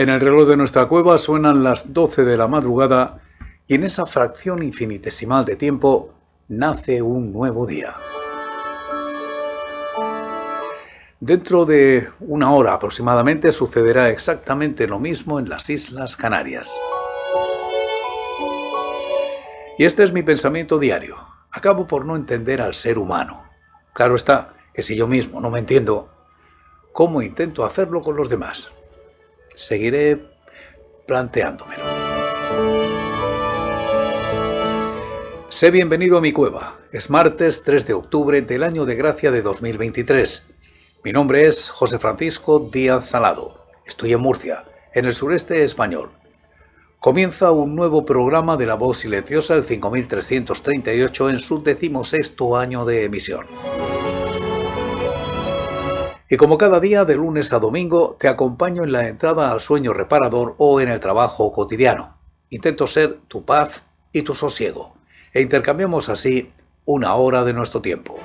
En el reloj de nuestra cueva suenan las 12 de la madrugada y en esa fracción infinitesimal de tiempo nace un nuevo día. Dentro de una hora aproximadamente sucederá exactamente lo mismo en las Islas Canarias. Y este es mi pensamiento diario. Acabo por no entender al ser humano. Claro está que si yo mismo no me entiendo, ¿cómo intento hacerlo con los demás? seguiré planteándomelo. Sé bienvenido a mi cueva. Es martes 3 de octubre del año de gracia de 2023. Mi nombre es José Francisco Díaz Salado. Estoy en Murcia, en el sureste español. Comienza un nuevo programa de la voz silenciosa, el 5338, en su decimosexto año de emisión. Y como cada día de lunes a domingo, te acompaño en la entrada al sueño reparador o en el trabajo cotidiano. Intento ser tu paz y tu sosiego. E intercambiamos así una hora de nuestro tiempo.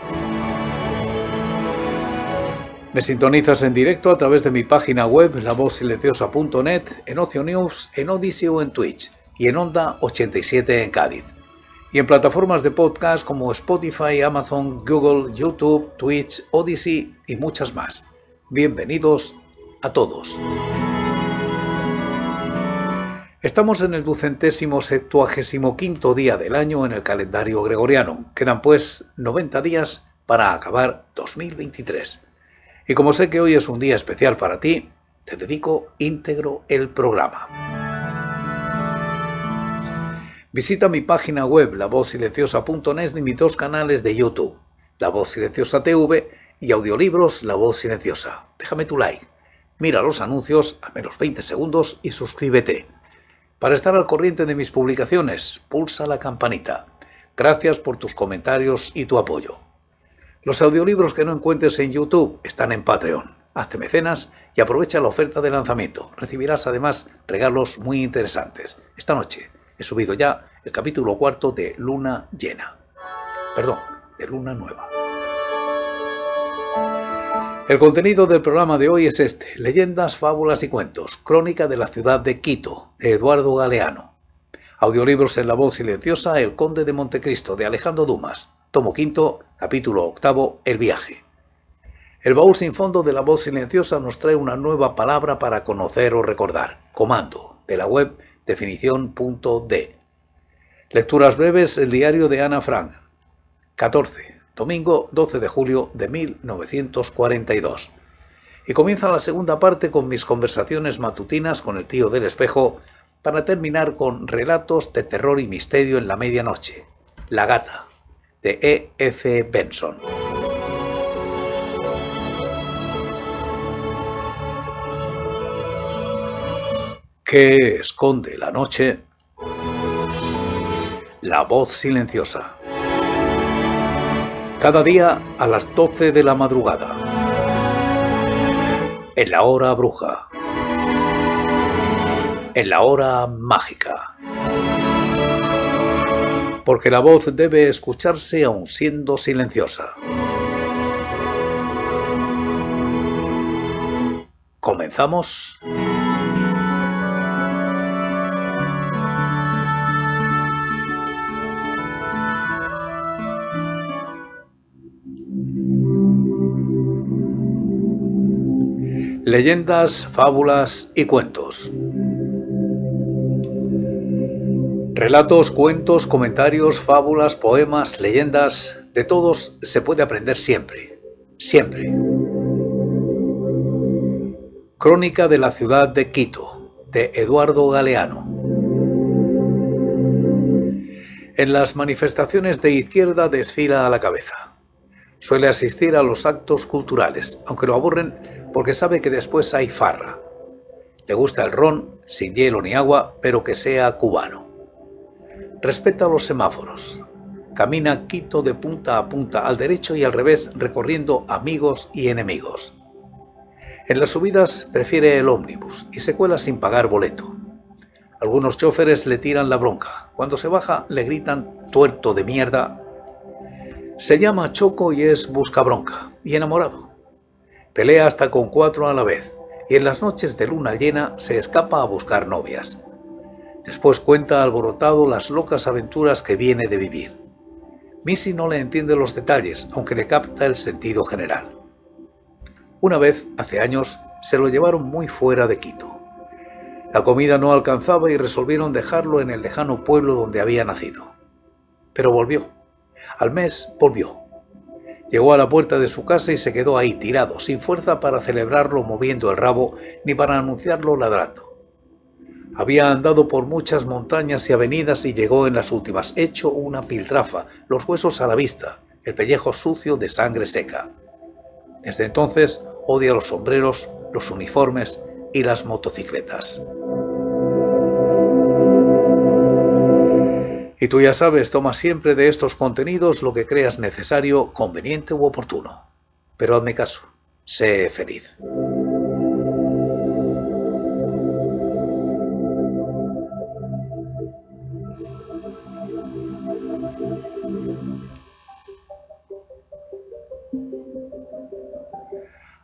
Me sintonizas en directo a través de mi página web lavozsilenciosa.net, en Ocio News, en Odyssey o en Twitch y en Onda 87 en Cádiz. Y en plataformas de podcast como Spotify, Amazon, Google, YouTube, Twitch, Odyssey y muchas más. Bienvenidos a todos. Estamos en el ducentésimo septuagésimo quinto día del año en el calendario gregoriano. Quedan pues 90 días para acabar 2023. Y como sé que hoy es un día especial para ti, te dedico íntegro el programa. Visita mi página web lavozsilenciosa.net y mis dos canales de YouTube, La Voz Silenciosa TV y audiolibros La Voz Silenciosa. Déjame tu like, mira los anuncios a menos 20 segundos y suscríbete. Para estar al corriente de mis publicaciones, pulsa la campanita. Gracias por tus comentarios y tu apoyo. Los audiolibros que no encuentres en YouTube están en Patreon. Hazte mecenas y aprovecha la oferta de lanzamiento. Recibirás además regalos muy interesantes. Esta noche he subido ya el capítulo cuarto de Luna Llena. Perdón, de Luna Nueva. El contenido del programa de hoy es este, Leyendas, Fábulas y Cuentos, Crónica de la ciudad de Quito, de Eduardo Galeano. Audiolibros en la voz silenciosa, El Conde de Montecristo, de Alejandro Dumas, tomo quinto, capítulo octavo, El viaje. El baúl sin fondo de la voz silenciosa nos trae una nueva palabra para conocer o recordar, comando, de la web definición.de. Lecturas breves, el diario de Ana Frank, 14 domingo 12 de julio de 1942. Y comienza la segunda parte con mis conversaciones matutinas con el tío del espejo para terminar con relatos de terror y misterio en la medianoche. La gata, de E. F. Benson. ¿Qué esconde la noche? La voz silenciosa cada día a las 12 de la madrugada, en la hora bruja, en la hora mágica, porque la voz debe escucharse aun siendo silenciosa. ¿Comenzamos? leyendas, fábulas y cuentos. Relatos, cuentos, comentarios, fábulas, poemas, leyendas, de todos se puede aprender siempre, siempre. Crónica de la ciudad de Quito, de Eduardo Galeano. En las manifestaciones de izquierda desfila a la cabeza. Suele asistir a los actos culturales, aunque lo aburren porque sabe que después hay farra. Le gusta el ron, sin hielo ni agua, pero que sea cubano. Respeta los semáforos. Camina Quito de punta a punta, al derecho y al revés, recorriendo amigos y enemigos. En las subidas prefiere el ómnibus y se cuela sin pagar boleto. Algunos choferes le tiran la bronca. Cuando se baja le gritan tuerto de mierda. Se llama Choco y es busca bronca y enamorado. Pelea hasta con cuatro a la vez y en las noches de luna llena se escapa a buscar novias. Después cuenta alborotado las locas aventuras que viene de vivir. Missy no le entiende los detalles, aunque le capta el sentido general. Una vez, hace años, se lo llevaron muy fuera de Quito. La comida no alcanzaba y resolvieron dejarlo en el lejano pueblo donde había nacido. Pero volvió. Al mes volvió Llegó a la puerta de su casa y se quedó ahí tirado, sin fuerza para celebrarlo moviendo el rabo ni para anunciarlo ladrando. Había andado por muchas montañas y avenidas y llegó en las últimas, hecho una piltrafa, los huesos a la vista, el pellejo sucio de sangre seca. Desde entonces odia los sombreros, los uniformes y las motocicletas. Y tú ya sabes, toma siempre de estos contenidos lo que creas necesario, conveniente u oportuno. Pero hazme caso, sé feliz.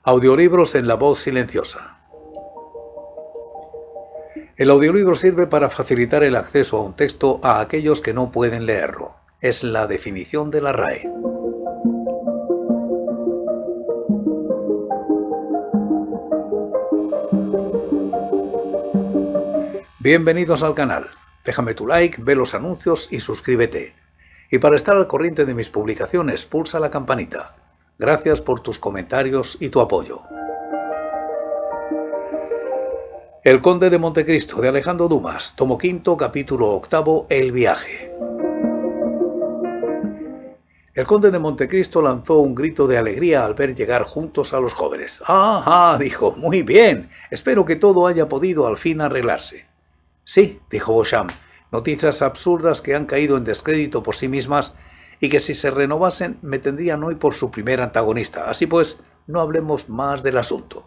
Audiolibros en la voz silenciosa. El audiolibro sirve para facilitar el acceso a un texto a aquellos que no pueden leerlo. Es la definición de la RAE. Bienvenidos al canal. Déjame tu like, ve los anuncios y suscríbete. Y para estar al corriente de mis publicaciones, pulsa la campanita. Gracias por tus comentarios y tu apoyo. El Conde de Montecristo de Alejandro Dumas, tomo quinto, capítulo octavo, El viaje. El conde de Montecristo lanzó un grito de alegría al ver llegar juntos a los jóvenes. ¡Ah, ah! dijo. Muy bien. Espero que todo haya podido al fin arreglarse. Sí, dijo Beauchamp. Noticias absurdas que han caído en descrédito por sí mismas y que si se renovasen me tendrían hoy por su primer antagonista. Así pues, no hablemos más del asunto.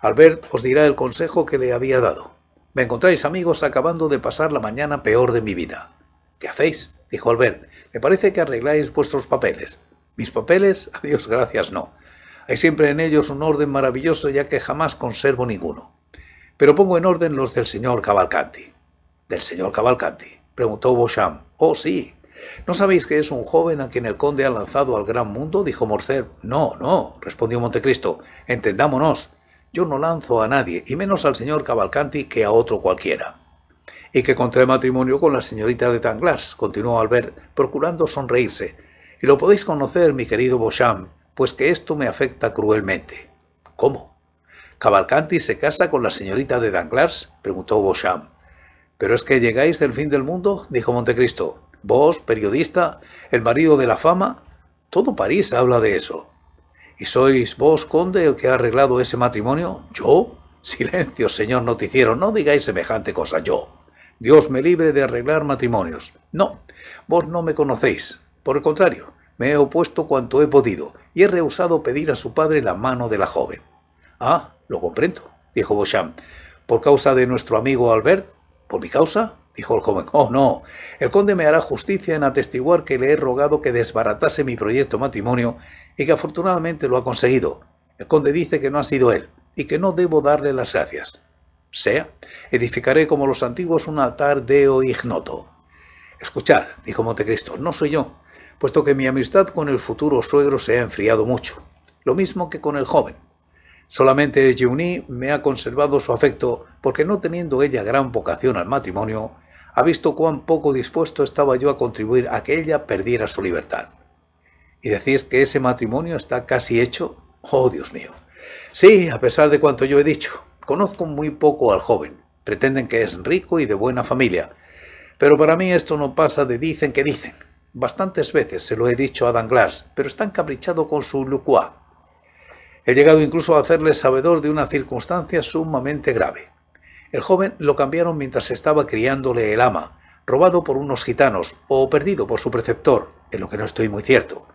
Albert os dirá el consejo que le había dado. Me encontráis, amigos, acabando de pasar la mañana peor de mi vida. ¿Qué hacéis? dijo Albert. Me parece que arregláis vuestros papeles. Mis papeles, a Dios gracias, no. Hay siempre en ellos un orden maravilloso, ya que jamás conservo ninguno. Pero pongo en orden los del señor Cavalcanti. ¿Del señor Cavalcanti? preguntó Beauchamp. Oh, sí. ¿No sabéis que es un joven a quien el conde ha lanzado al gran mundo? dijo Morcer. No, no, respondió Montecristo. Entendámonos yo no lanzo a nadie, y menos al señor Cavalcanti que a otro cualquiera. Y que contrae matrimonio con la señorita de Danglars, continuó Albert, procurando sonreírse. Y lo podéis conocer, mi querido Beauchamp, pues que esto me afecta cruelmente. ¿Cómo? ¿Cavalcanti se casa con la señorita de Danglars? preguntó Beauchamp. ¿Pero es que llegáis del fin del mundo? dijo Montecristo. Vos, periodista, el marido de la fama. Todo París habla de eso. ¿Y sois vos, conde, el que ha arreglado ese matrimonio? ¿Yo? Silencio, señor noticiero, no digáis semejante cosa, yo. Dios me libre de arreglar matrimonios. No, vos no me conocéis. Por el contrario, me he opuesto cuanto he podido y he rehusado pedir a su padre la mano de la joven. Ah, lo comprendo, dijo Beauchamp. ¿Por causa de nuestro amigo Albert? ¿Por mi causa? dijo el joven. Oh, no. El conde me hará justicia en atestiguar que le he rogado que desbaratase mi proyecto matrimonio y que afortunadamente lo ha conseguido. El conde dice que no ha sido él y que no debo darle las gracias. Sea, edificaré como los antiguos un altar deo ignoto. Escuchad, dijo Montecristo, no soy yo, puesto que mi amistad con el futuro suegro se ha enfriado mucho, lo mismo que con el joven. Solamente Giuní me ha conservado su afecto porque no teniendo ella gran vocación al matrimonio, ha visto cuán poco dispuesto estaba yo a contribuir a que ella perdiera su libertad. ¿Y decís que ese matrimonio está casi hecho? Oh, Dios mío. Sí, a pesar de cuanto yo he dicho. Conozco muy poco al joven. Pretenden que es rico y de buena familia. Pero para mí esto no pasa de dicen que dicen. Bastantes veces se lo he dicho a Glass, pero está encaprichado con su lucuá. He llegado incluso a hacerle sabedor de una circunstancia sumamente grave. El joven lo cambiaron mientras estaba criándole el ama, robado por unos gitanos o perdido por su preceptor, en lo que no estoy muy cierto.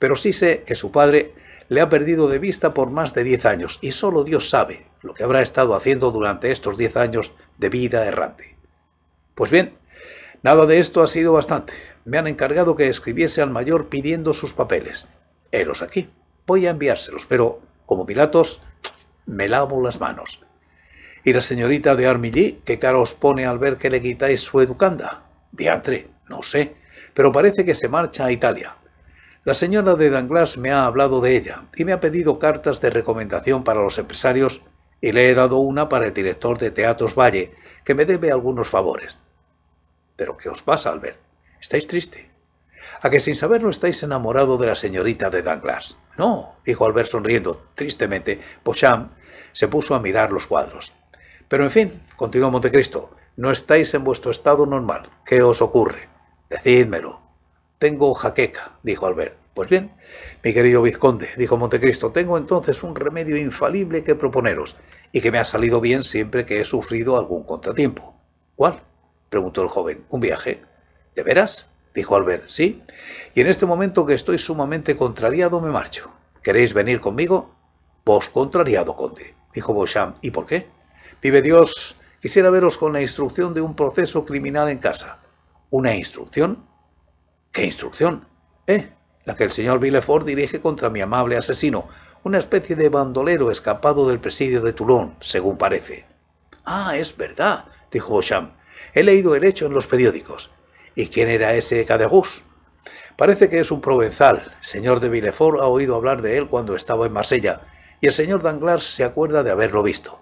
Pero sí sé que su padre le ha perdido de vista por más de 10 años y solo Dios sabe lo que habrá estado haciendo durante estos 10 años de vida errante. Pues bien, nada de esto ha sido bastante. Me han encargado que escribiese al mayor pidiendo sus papeles. los aquí. Voy a enviárselos, pero como Pilatos, me lavo las manos. Y la señorita de Armilly, ¿Qué cara os pone al ver que le quitáis su educanda. Diatre, no sé, pero parece que se marcha a Italia. La señora de Danglars me ha hablado de ella y me ha pedido cartas de recomendación para los empresarios y le he dado una para el director de Teatros Valle, que me debe algunos favores. ¿Pero qué os pasa, Albert? ¿Estáis triste? ¿A que sin saberlo estáis enamorado de la señorita de Danglars? No, dijo Albert sonriendo tristemente. Pocham se puso a mirar los cuadros. Pero en fin, continuó Montecristo, no estáis en vuestro estado normal. ¿Qué os ocurre? Decídmelo. Tengo jaqueca, dijo Albert. Pues bien, mi querido vizconde, dijo Montecristo, tengo entonces un remedio infalible que proponeros, y que me ha salido bien siempre que he sufrido algún contratiempo. ¿Cuál? preguntó el joven. ¿Un viaje? ¿De veras? dijo Albert. Sí. Y en este momento que estoy sumamente contrariado, me marcho. ¿Queréis venir conmigo? Vos contrariado, conde, dijo Beauchamp. ¿Y por qué? Vive Dios, quisiera veros con la instrucción de un proceso criminal en casa. ¿Una instrucción? ¿Qué instrucción? ¿Eh? La que el señor Villefort dirige contra mi amable asesino, una especie de bandolero escapado del presidio de Toulon, según parece. Ah, es verdad, dijo Beauchamp. He leído el hecho en los periódicos. ¿Y quién era ese Cadegus? Parece que es un provenzal. El señor de Villefort ha oído hablar de él cuando estaba en Marsella, y el señor Danglars se acuerda de haberlo visto.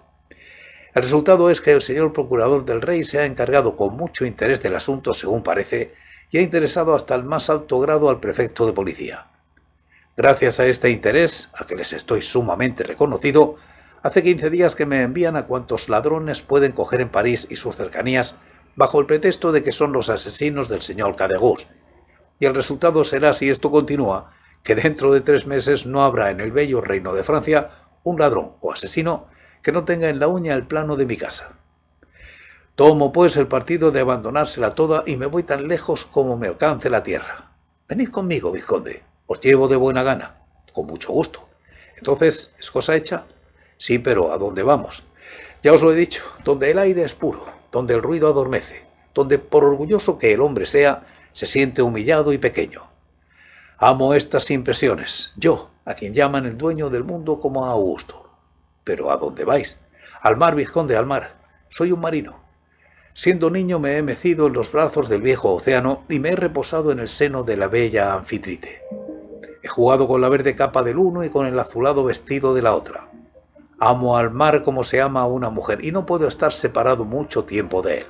El resultado es que el señor procurador del rey se ha encargado con mucho interés del asunto, según parece, y ha interesado hasta el más alto grado al prefecto de policía. Gracias a este interés, a que les estoy sumamente reconocido, hace 15 días que me envían a cuantos ladrones pueden coger en París y sus cercanías bajo el pretexto de que son los asesinos del señor Cadegus. Y el resultado será, si esto continúa, que dentro de tres meses no habrá en el bello reino de Francia un ladrón o asesino que no tenga en la uña el plano de mi casa. Tomo pues el partido de abandonársela toda y me voy tan lejos como me alcance la tierra. Venid conmigo, vizconde, os llevo de buena gana, con mucho gusto. Entonces, ¿es cosa hecha? Sí, pero ¿a dónde vamos? Ya os lo he dicho, donde el aire es puro, donde el ruido adormece, donde, por orgulloso que el hombre sea, se siente humillado y pequeño. Amo estas impresiones, yo, a quien llaman el dueño del mundo como a Augusto. ¿Pero a dónde vais? Al mar, vizconde, al mar. Soy un marino. Siendo niño me he mecido en los brazos del viejo océano y me he reposado en el seno de la bella anfitrite. He jugado con la verde capa del uno y con el azulado vestido de la otra. Amo al mar como se ama a una mujer y no puedo estar separado mucho tiempo de él.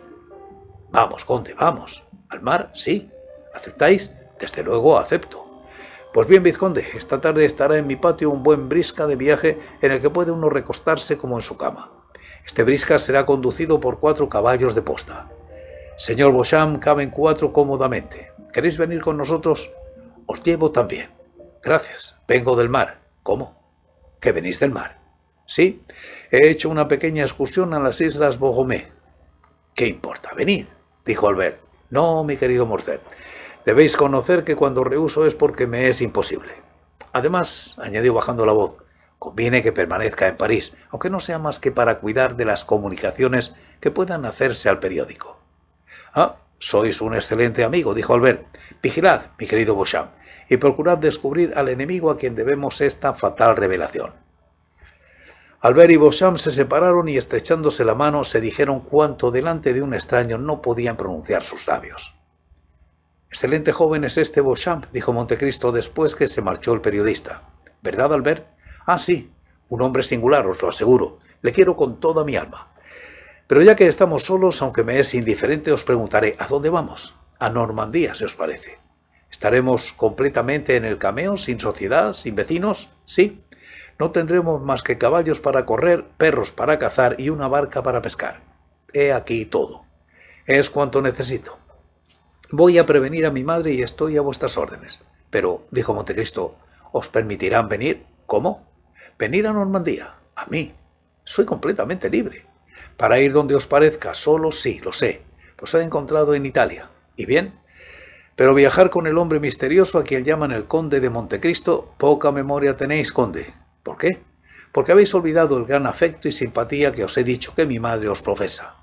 Vamos, conde, vamos. Al mar, sí. ¿Aceptáis? Desde luego acepto. Pues bien, vizconde, esta tarde estará en mi patio un buen brisca de viaje en el que puede uno recostarse como en su cama. Este brisca será conducido por cuatro caballos de posta. Señor Beauchamp, caben cuatro cómodamente. ¿Queréis venir con nosotros? Os llevo también. Gracias. Vengo del mar. ¿Cómo? ¿Que venís del mar? Sí. He hecho una pequeña excursión a las islas Bogomé. ¿Qué importa? Venid, dijo Albert. No, mi querido Morcer. Debéis conocer que cuando rehuso es porque me es imposible. Además, añadió bajando la voz, conviene que permanezca en París, aunque no sea más que para cuidar de las comunicaciones que puedan hacerse al periódico. Ah, sois un excelente amigo, dijo Albert. Vigilad, mi querido Beauchamp, y procurad descubrir al enemigo a quien debemos esta fatal revelación. Albert y Beauchamp se separaron y estrechándose la mano se dijeron cuánto delante de un extraño no podían pronunciar sus labios. Excelente joven es este Beauchamp, dijo Montecristo después que se marchó el periodista. ¿Verdad, Albert? Ah, sí. Un hombre singular, os lo aseguro. Le quiero con toda mi alma. Pero ya que estamos solos, aunque me es indiferente, os preguntaré, ¿a dónde vamos? A Normandía, si os parece. ¿Estaremos completamente en el cameo, sin sociedad, sin vecinos? Sí. No tendremos más que caballos para correr, perros para cazar y una barca para pescar. He aquí todo. Es cuanto necesito voy a prevenir a mi madre y estoy a vuestras órdenes. Pero, dijo Montecristo, ¿os permitirán venir? ¿Cómo? Venir a Normandía, a mí. Soy completamente libre. Para ir donde os parezca, solo sí, lo sé. Os pues he encontrado en Italia. ¿Y bien? Pero viajar con el hombre misterioso a quien llaman el conde de Montecristo, poca memoria tenéis, conde. ¿Por qué? Porque habéis olvidado el gran afecto y simpatía que os he dicho que mi madre os profesa.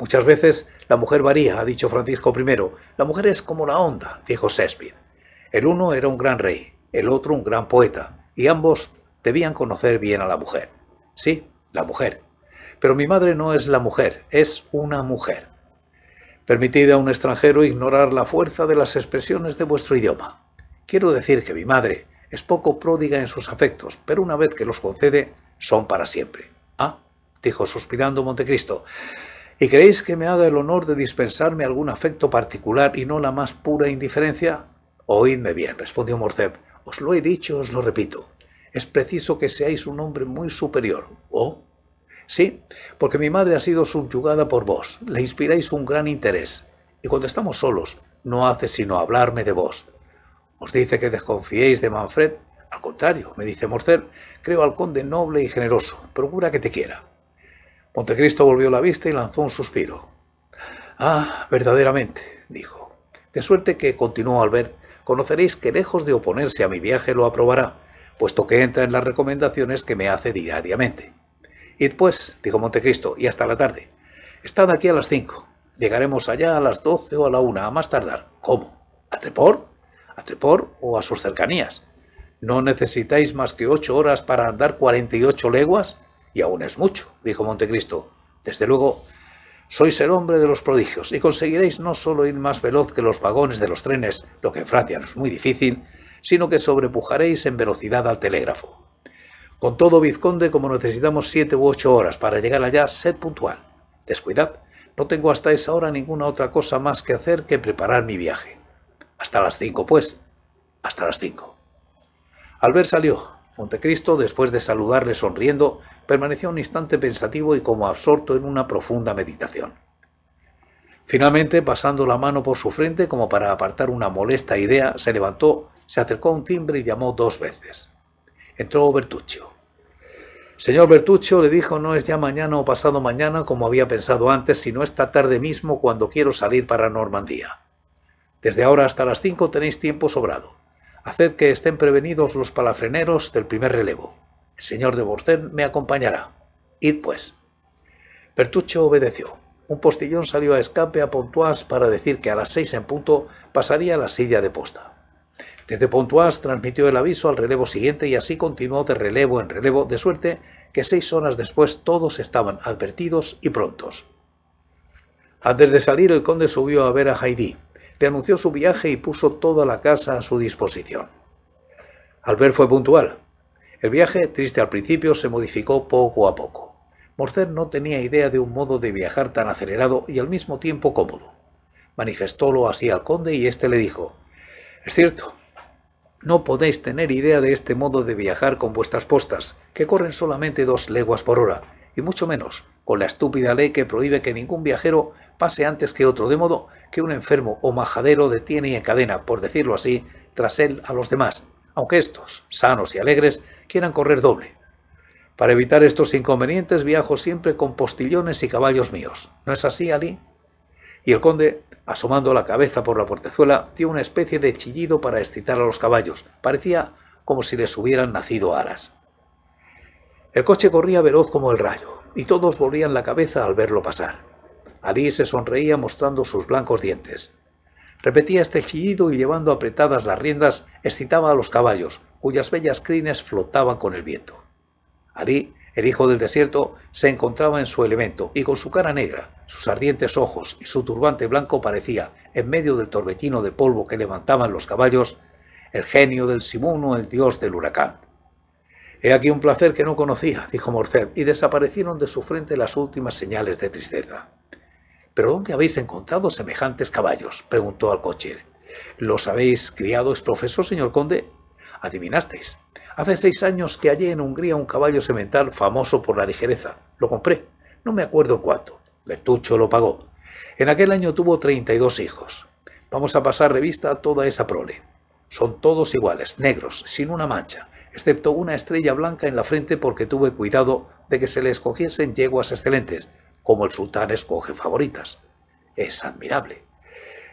Muchas veces la mujer varía, ha dicho Francisco I. La mujer es como la onda, dijo Shakespeare. El uno era un gran rey, el otro un gran poeta, y ambos debían conocer bien a la mujer. Sí, la mujer. Pero mi madre no es la mujer, es una mujer. Permitid a un extranjero ignorar la fuerza de las expresiones de vuestro idioma. Quiero decir que mi madre es poco pródiga en sus afectos, pero una vez que los concede, son para siempre. Ah, dijo suspirando Montecristo, ¿Y creéis que me haga el honor de dispensarme algún afecto particular y no la más pura indiferencia? Oídme bien, respondió Morcerf. Os lo he dicho, os lo repito. Es preciso que seáis un hombre muy superior. ¿O? Sí, porque mi madre ha sido subyugada por vos. Le inspiráis un gran interés. Y cuando estamos solos, no hace sino hablarme de vos. Os dice que desconfiéis de Manfred. Al contrario, me dice Morcer. creo al conde noble y generoso. Procura que te quiera. Montecristo volvió la vista y lanzó un suspiro. Ah, verdaderamente, dijo. De suerte que, continuó al ver, conoceréis que lejos de oponerse a mi viaje lo aprobará, puesto que entra en las recomendaciones que me hace diariamente. Id pues, dijo Montecristo, y hasta la tarde. Estad aquí a las cinco. Llegaremos allá a las doce o a la una, a más tardar. ¿Cómo? ¿A Trepor? ¿A Trepor o a sus cercanías? ¿No necesitáis más que ocho horas para andar cuarenta y ocho leguas? Y aún es mucho, dijo Montecristo. Desde luego, sois el hombre de los prodigios y conseguiréis no solo ir más veloz que los vagones de los trenes, lo que en Francia no es muy difícil, sino que sobrepujaréis en velocidad al telégrafo. Con todo, vizconde, como necesitamos siete u ocho horas para llegar allá, sed puntual. Descuidad, no tengo hasta esa hora ninguna otra cosa más que hacer que preparar mi viaje. Hasta las cinco, pues. Hasta las cinco. Albert salió, Montecristo, después de saludarle sonriendo, permaneció un instante pensativo y como absorto en una profunda meditación. Finalmente, pasando la mano por su frente como para apartar una molesta idea, se levantó, se acercó a un timbre y llamó dos veces. Entró Bertuccio. Señor Bertuccio le dijo, no es ya mañana o pasado mañana como había pensado antes, sino esta tarde mismo cuando quiero salir para Normandía. Desde ahora hasta las cinco tenéis tiempo sobrado. Haced que estén prevenidos los palafreneros del primer relevo. El señor de Borcén me acompañará. Id pues. Pertucho obedeció. Un postillón salió a escape a Pontoise para decir que a las seis en punto pasaría la silla de posta. Desde Pontoise transmitió el aviso al relevo siguiente y así continuó de relevo en relevo, de suerte que seis horas después todos estaban advertidos y prontos. Antes de salir, el conde subió a ver a Heidi le anunció su viaje y puso toda la casa a su disposición. Albert fue puntual. El viaje, triste al principio, se modificó poco a poco. Morcer no tenía idea de un modo de viajar tan acelerado y al mismo tiempo cómodo. Manifestólo así al conde y éste le dijo, «Es cierto, no podéis tener idea de este modo de viajar con vuestras postas, que corren solamente dos leguas por hora, y mucho menos con la estúpida ley que prohíbe que ningún viajero pase antes que otro, de modo que un enfermo o majadero detiene y encadena, por decirlo así, tras él a los demás, aunque estos, sanos y alegres, quieran correr doble. Para evitar estos inconvenientes viajo siempre con postillones y caballos míos. ¿No es así, Ali? Y el conde, asomando la cabeza por la portezuela, dio una especie de chillido para excitar a los caballos. Parecía como si les hubieran nacido alas. El coche corría veloz como el rayo, y todos volvían la cabeza al verlo pasar. Ali se sonreía mostrando sus blancos dientes. Repetía este chillido y llevando apretadas las riendas excitaba a los caballos, cuyas bellas crines flotaban con el viento. Ali, el hijo del desierto, se encontraba en su elemento y con su cara negra, sus ardientes ojos y su turbante blanco parecía, en medio del torbellino de polvo que levantaban los caballos, el genio del Simuno, el dios del huracán. He aquí un placer que no conocía, dijo Morcer, y desaparecieron de su frente las últimas señales de tristeza. ¿Pero dónde habéis encontrado semejantes caballos? preguntó al coche. ¿Los habéis criado, es profesor, señor conde? Adivinasteis. Hace seis años que hallé en Hungría un caballo semental famoso por la ligereza. Lo compré. No me acuerdo cuánto. Bertucho lo pagó. En aquel año tuvo 32 hijos. Vamos a pasar revista a toda esa prole. Son todos iguales, negros, sin una mancha, excepto una estrella blanca en la frente porque tuve cuidado de que se le escogiesen yeguas excelentes, como el sultán escoge favoritas. Es admirable.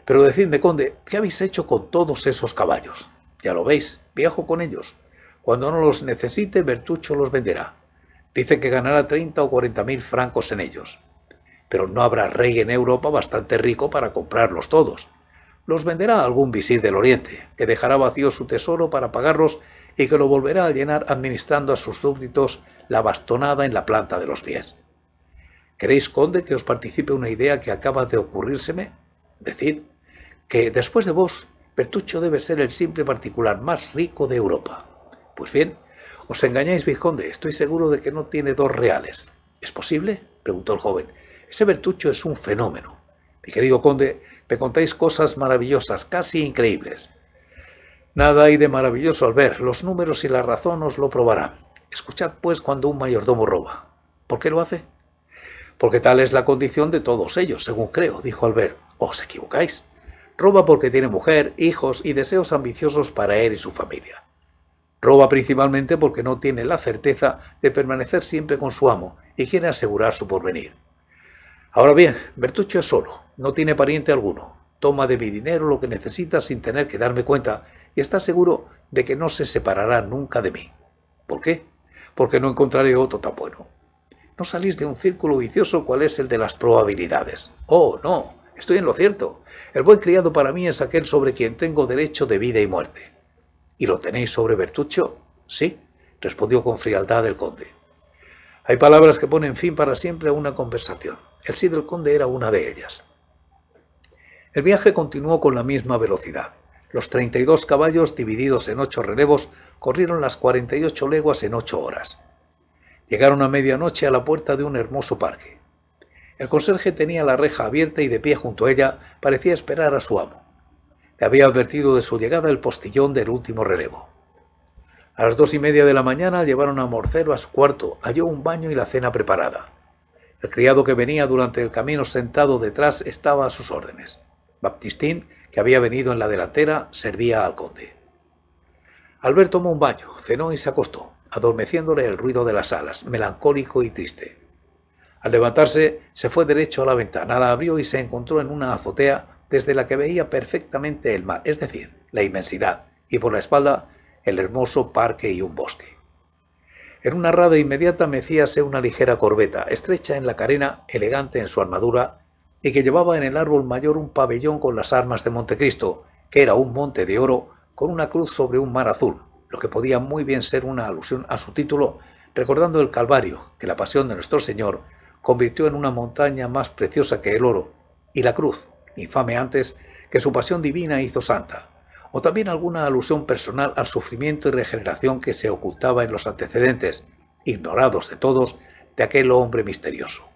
Pero decidme, conde, ¿qué habéis hecho con todos esos caballos? Ya lo veis, viajo con ellos. Cuando no los necesite, Bertucho los venderá. Dice que ganará 30 o 40 mil francos en ellos. Pero no habrá rey en Europa bastante rico para comprarlos todos. Los venderá algún visir del Oriente, que dejará vacío su tesoro para pagarlos y que lo volverá a llenar administrando a sus súbditos la bastonada en la planta de los pies. ¿Queréis, conde, que os participe una idea que acaba de ocurrírseme? Decid que después de vos, Bertucho debe ser el simple particular más rico de Europa. Pues bien, os engañáis, vizconde, estoy seguro de que no tiene dos reales. ¿Es posible? preguntó el joven. Ese Bertucho es un fenómeno. Mi querido conde, me contáis cosas maravillosas, casi increíbles. Nada hay de maravilloso al ver, los números y la razón os lo probarán. Escuchad, pues, cuando un mayordomo roba. ¿Por qué lo hace? porque tal es la condición de todos ellos, según creo, dijo Albert. Os equivocáis. Roba porque tiene mujer, hijos y deseos ambiciosos para él y su familia. Roba principalmente porque no tiene la certeza de permanecer siempre con su amo y quiere asegurar su porvenir. Ahora bien, Bertuccio es solo, no tiene pariente alguno, toma de mi dinero lo que necesita sin tener que darme cuenta y está seguro de que no se separará nunca de mí. ¿Por qué? Porque no encontraré otro tan bueno. No salís de un círculo vicioso cual es el de las probabilidades. Oh, no, estoy en lo cierto. El buen criado para mí es aquel sobre quien tengo derecho de vida y muerte. ¿Y lo tenéis sobre Bertuccio? Sí, respondió con frialdad el conde. Hay palabras que ponen fin para siempre a una conversación. El sí del conde era una de ellas. El viaje continuó con la misma velocidad. Los treinta y dos caballos, divididos en ocho relevos, corrieron las cuarenta y ocho leguas en ocho horas. Llegaron a medianoche a la puerta de un hermoso parque. El conserje tenía la reja abierta y de pie junto a ella parecía esperar a su amo. Le había advertido de su llegada el postillón del último relevo. A las dos y media de la mañana llevaron a Morcero a su cuarto, halló un baño y la cena preparada. El criado que venía durante el camino sentado detrás estaba a sus órdenes. Baptistín, que había venido en la delantera, servía al conde. Albert tomó un baño, cenó y se acostó adormeciéndole el ruido de las alas, melancólico y triste. Al levantarse, se fue derecho a la ventana, la abrió y se encontró en una azotea desde la que veía perfectamente el mar, es decir, la inmensidad, y por la espalda el hermoso parque y un bosque. En una rada inmediata mecíase una ligera corbeta, estrecha en la carena, elegante en su armadura, y que llevaba en el árbol mayor un pabellón con las armas de Montecristo, que era un monte de oro con una cruz sobre un mar azul, lo que podía muy bien ser una alusión a su título, recordando el Calvario, que la pasión de nuestro Señor convirtió en una montaña más preciosa que el oro, y la cruz, infame antes, que su pasión divina hizo santa, o también alguna alusión personal al sufrimiento y regeneración que se ocultaba en los antecedentes, ignorados de todos, de aquel hombre misterioso.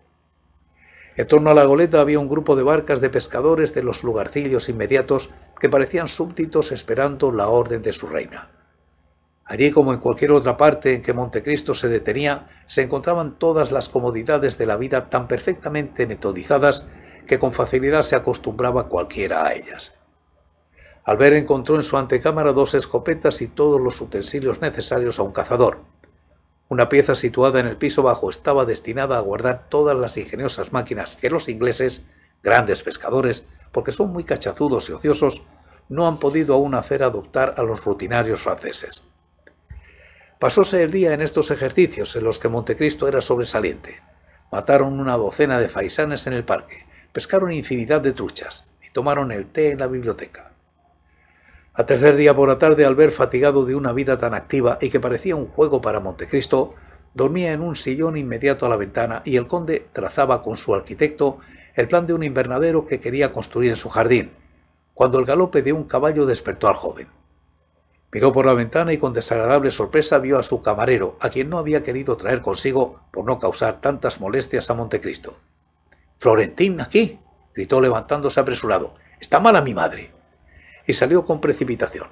En torno a la goleta había un grupo de barcas de pescadores de los lugarcillos inmediatos que parecían súbditos esperando la orden de su reina. Allí, como en cualquier otra parte en que Montecristo se detenía, se encontraban todas las comodidades de la vida tan perfectamente metodizadas que con facilidad se acostumbraba cualquiera a ellas. Al ver encontró en su antecámara dos escopetas y todos los utensilios necesarios a un cazador. Una pieza situada en el piso bajo estaba destinada a guardar todas las ingeniosas máquinas que los ingleses, grandes pescadores, porque son muy cachazudos y ociosos, no han podido aún hacer adoptar a los rutinarios franceses. Pasóse el día en estos ejercicios en los que Montecristo era sobresaliente. Mataron una docena de faisanes en el parque, pescaron infinidad de truchas y tomaron el té en la biblioteca. A tercer día por la tarde, al ver fatigado de una vida tan activa y que parecía un juego para Montecristo, dormía en un sillón inmediato a la ventana y el conde trazaba con su arquitecto el plan de un invernadero que quería construir en su jardín, cuando el galope de un caballo despertó al joven. Miró por la ventana y con desagradable sorpresa vio a su camarero, a quien no había querido traer consigo por no causar tantas molestias a Montecristo. Florentín aquí, gritó levantándose apresurado. Está mala mi madre. Y salió con precipitación.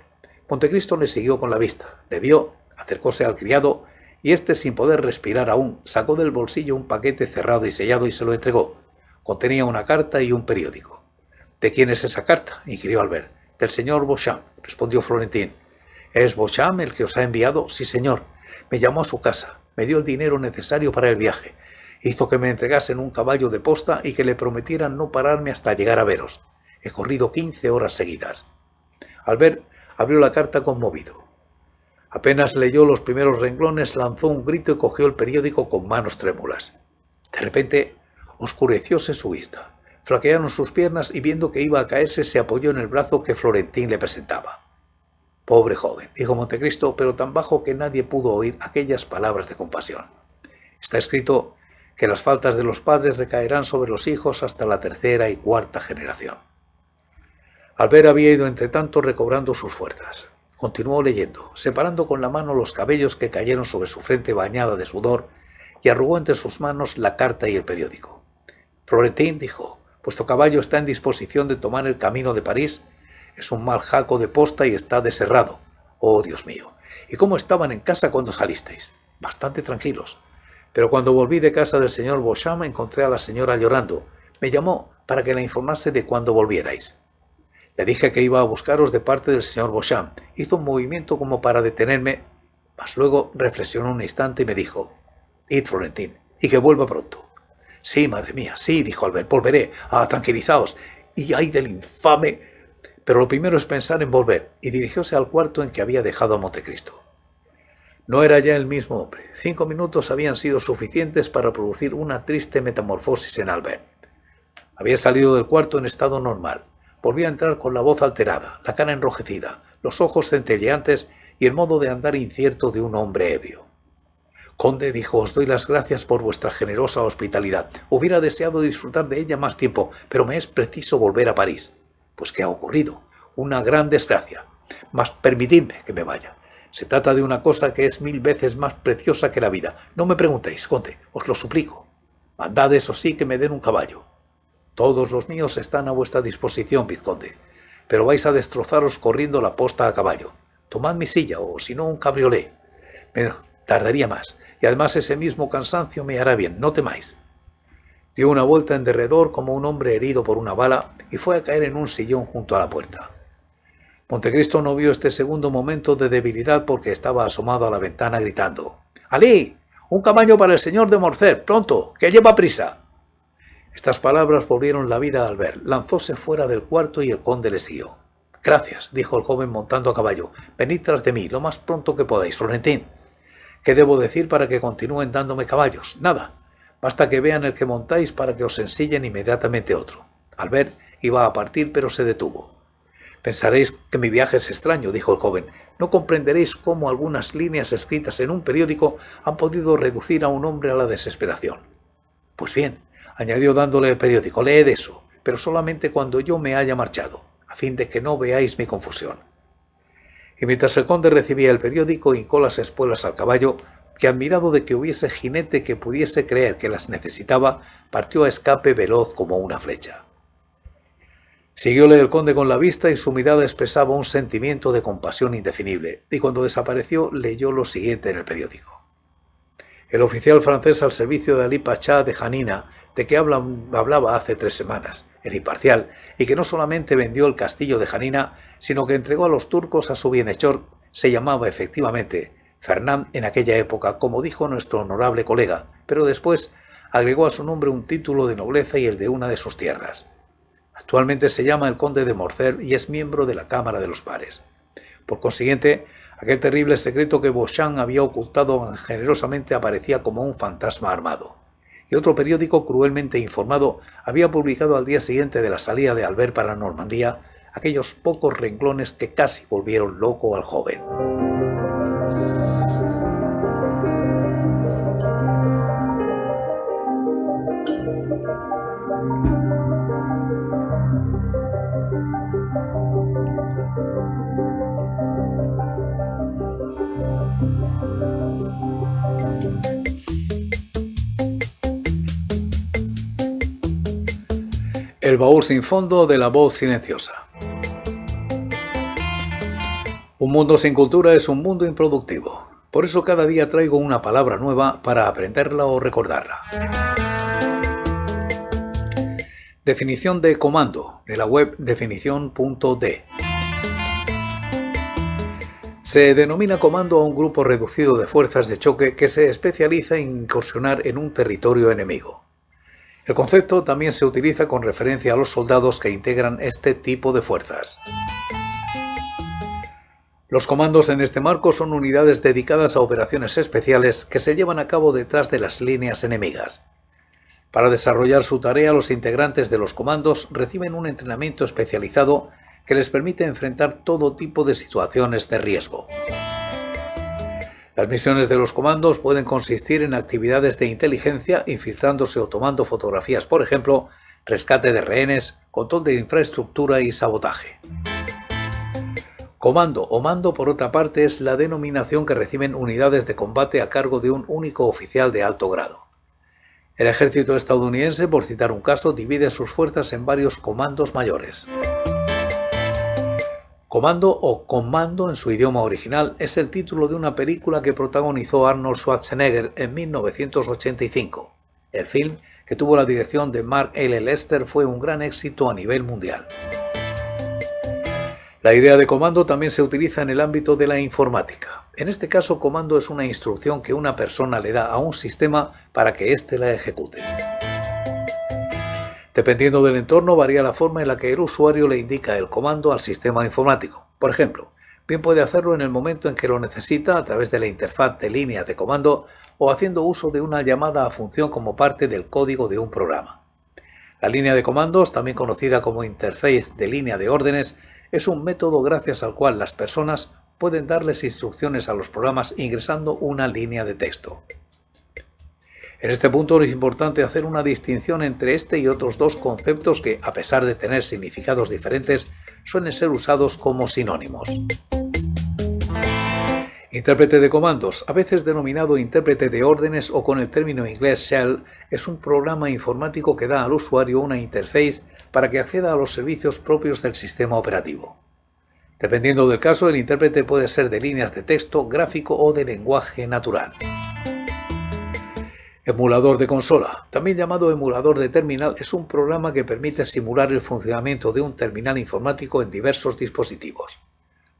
Montecristo le siguió con la vista, le vio, acercóse al criado, y este, sin poder respirar aún, sacó del bolsillo un paquete cerrado y sellado y se lo entregó. Contenía una carta y un periódico. ¿De quién es esa carta? inquirió Albert. Del señor Beauchamp, respondió Florentín. Es Bocham el que os ha enviado, sí señor. Me llamó a su casa, me dio el dinero necesario para el viaje. Hizo que me entregasen un caballo de posta y que le prometieran no pararme hasta llegar a veros. He corrido 15 horas seguidas. Al ver, abrió la carta conmovido. Apenas leyó los primeros renglones, lanzó un grito y cogió el periódico con manos trémulas. De repente, oscurecióse su vista. Flaquearon sus piernas y viendo que iba a caerse, se apoyó en el brazo que Florentín le presentaba. Pobre joven, dijo Montecristo, pero tan bajo que nadie pudo oír aquellas palabras de compasión. Está escrito que las faltas de los padres recaerán sobre los hijos hasta la tercera y cuarta generación. Albert había ido entre tanto recobrando sus fuerzas. Continuó leyendo, separando con la mano los cabellos que cayeron sobre su frente bañada de sudor y arrugó entre sus manos la carta y el periódico. Florentín dijo, vuestro caballo está en disposición de tomar el camino de París es un mal jaco de posta y está deserrado. Oh, Dios mío. ¿Y cómo estaban en casa cuando salisteis? Bastante tranquilos. Pero cuando volví de casa del señor Beauchamp encontré a la señora llorando. Me llamó para que la informase de cuándo volvierais. Le dije que iba a buscaros de parte del señor Beauchamp. Hizo un movimiento como para detenerme, mas luego reflexionó un instante y me dijo, Id, Florentín, y que vuelva pronto. Sí, madre mía, sí, dijo Albert, volveré. Ah, tranquilizaos. Y ay del infame pero lo primero es pensar en volver, y dirigióse al cuarto en que había dejado a Montecristo. No era ya el mismo hombre. Cinco minutos habían sido suficientes para producir una triste metamorfosis en Albert. Había salido del cuarto en estado normal. Volvió a entrar con la voz alterada, la cara enrojecida, los ojos centelleantes y el modo de andar incierto de un hombre ebrio. Conde dijo, os doy las gracias por vuestra generosa hospitalidad. Hubiera deseado disfrutar de ella más tiempo, pero me es preciso volver a París. Pues ¿qué ha ocurrido? Una gran desgracia. Mas permitidme que me vaya. Se trata de una cosa que es mil veces más preciosa que la vida. No me preguntéis, conde, os lo suplico. Mandad eso sí que me den un caballo. Todos los míos están a vuestra disposición, vizconde, pero vais a destrozaros corriendo la posta a caballo. Tomad mi silla o, si no, un cabriolé. Me tardaría más, y además ese mismo cansancio me hará bien, no temáis. Dio una vuelta en derredor como un hombre herido por una bala y fue a caer en un sillón junto a la puerta. Montecristo no vio este segundo momento de debilidad porque estaba asomado a la ventana gritando: ¡Alí! ¡Un caballo para el señor de Morcer! ¡Pronto! ¡Que lleva prisa! Estas palabras volvieron la vida a ver. Lanzóse fuera del cuarto y el conde le siguió. Gracias, dijo el joven montando a caballo. Venid tras de mí lo más pronto que podáis, Florentín. ¿Qué debo decir para que continúen dándome caballos? Nada. Basta que vean el que montáis para que os ensillen inmediatamente otro. Al ver, iba a partir, pero se detuvo. Pensaréis que mi viaje es extraño, dijo el joven. No comprenderéis cómo algunas líneas escritas en un periódico han podido reducir a un hombre a la desesperación. Pues bien, añadió dándole el periódico, leed eso, pero solamente cuando yo me haya marchado, a fin de que no veáis mi confusión. Y mientras el conde recibía el periódico, hincó las espuelas al caballo, que admirado de que hubiese jinete que pudiese creer que las necesitaba, partió a escape veloz como una flecha. Siguióle el conde con la vista y su mirada expresaba un sentimiento de compasión indefinible, y cuando desapareció leyó lo siguiente en el periódico. El oficial francés al servicio de Ali Pachá de Janina, de que hablaba hace tres semanas, el imparcial, y que no solamente vendió el castillo de Janina, sino que entregó a los turcos a su bienhechor, se llamaba efectivamente Fernand en aquella época, como dijo nuestro honorable colega, pero después agregó a su nombre un título de nobleza y el de una de sus tierras. Actualmente se llama el conde de Morcer y es miembro de la Cámara de los Pares. Por consiguiente, aquel terrible secreto que Beauchamp había ocultado generosamente aparecía como un fantasma armado. Y otro periódico cruelmente informado había publicado al día siguiente de la salida de Albert para Normandía aquellos pocos renglones que casi volvieron loco al joven. El baúl sin fondo de la voz silenciosa. Un mundo sin cultura es un mundo improductivo. Por eso cada día traigo una palabra nueva para aprenderla o recordarla. Definición de comando de la web definición.de Se denomina comando a un grupo reducido de fuerzas de choque que se especializa en incursionar en un territorio enemigo. El concepto también se utiliza con referencia a los soldados que integran este tipo de fuerzas. Los comandos en este marco son unidades dedicadas a operaciones especiales que se llevan a cabo detrás de las líneas enemigas. Para desarrollar su tarea, los integrantes de los comandos reciben un entrenamiento especializado que les permite enfrentar todo tipo de situaciones de riesgo. Las misiones de los comandos pueden consistir en actividades de inteligencia, infiltrándose o tomando fotografías, por ejemplo, rescate de rehenes, control de infraestructura y sabotaje. Comando o mando, por otra parte, es la denominación que reciben unidades de combate a cargo de un único oficial de alto grado. El ejército estadounidense, por citar un caso, divide sus fuerzas en varios comandos mayores. Comando o Comando en su idioma original es el título de una película que protagonizó Arnold Schwarzenegger en 1985. El film, que tuvo la dirección de Mark L. Lester, fue un gran éxito a nivel mundial. La idea de comando también se utiliza en el ámbito de la informática. En este caso, comando es una instrucción que una persona le da a un sistema para que éste la ejecute. Dependiendo del entorno, varía la forma en la que el usuario le indica el comando al sistema informático. Por ejemplo, bien puede hacerlo en el momento en que lo necesita a través de la interfaz de línea de comando o haciendo uso de una llamada a función como parte del código de un programa. La línea de comandos, también conocida como interface de línea de órdenes, es un método gracias al cual las personas pueden darles instrucciones a los programas ingresando una línea de texto. En este punto es importante hacer una distinción entre este y otros dos conceptos que, a pesar de tener significados diferentes, suelen ser usados como sinónimos. Intérprete de comandos, a veces denominado intérprete de órdenes o con el término inglés shell, es un programa informático que da al usuario una interface para que acceda a los servicios propios del sistema operativo. Dependiendo del caso, el intérprete puede ser de líneas de texto, gráfico o de lenguaje natural. Emulador de consola, también llamado emulador de terminal, es un programa que permite simular el funcionamiento de un terminal informático en diversos dispositivos.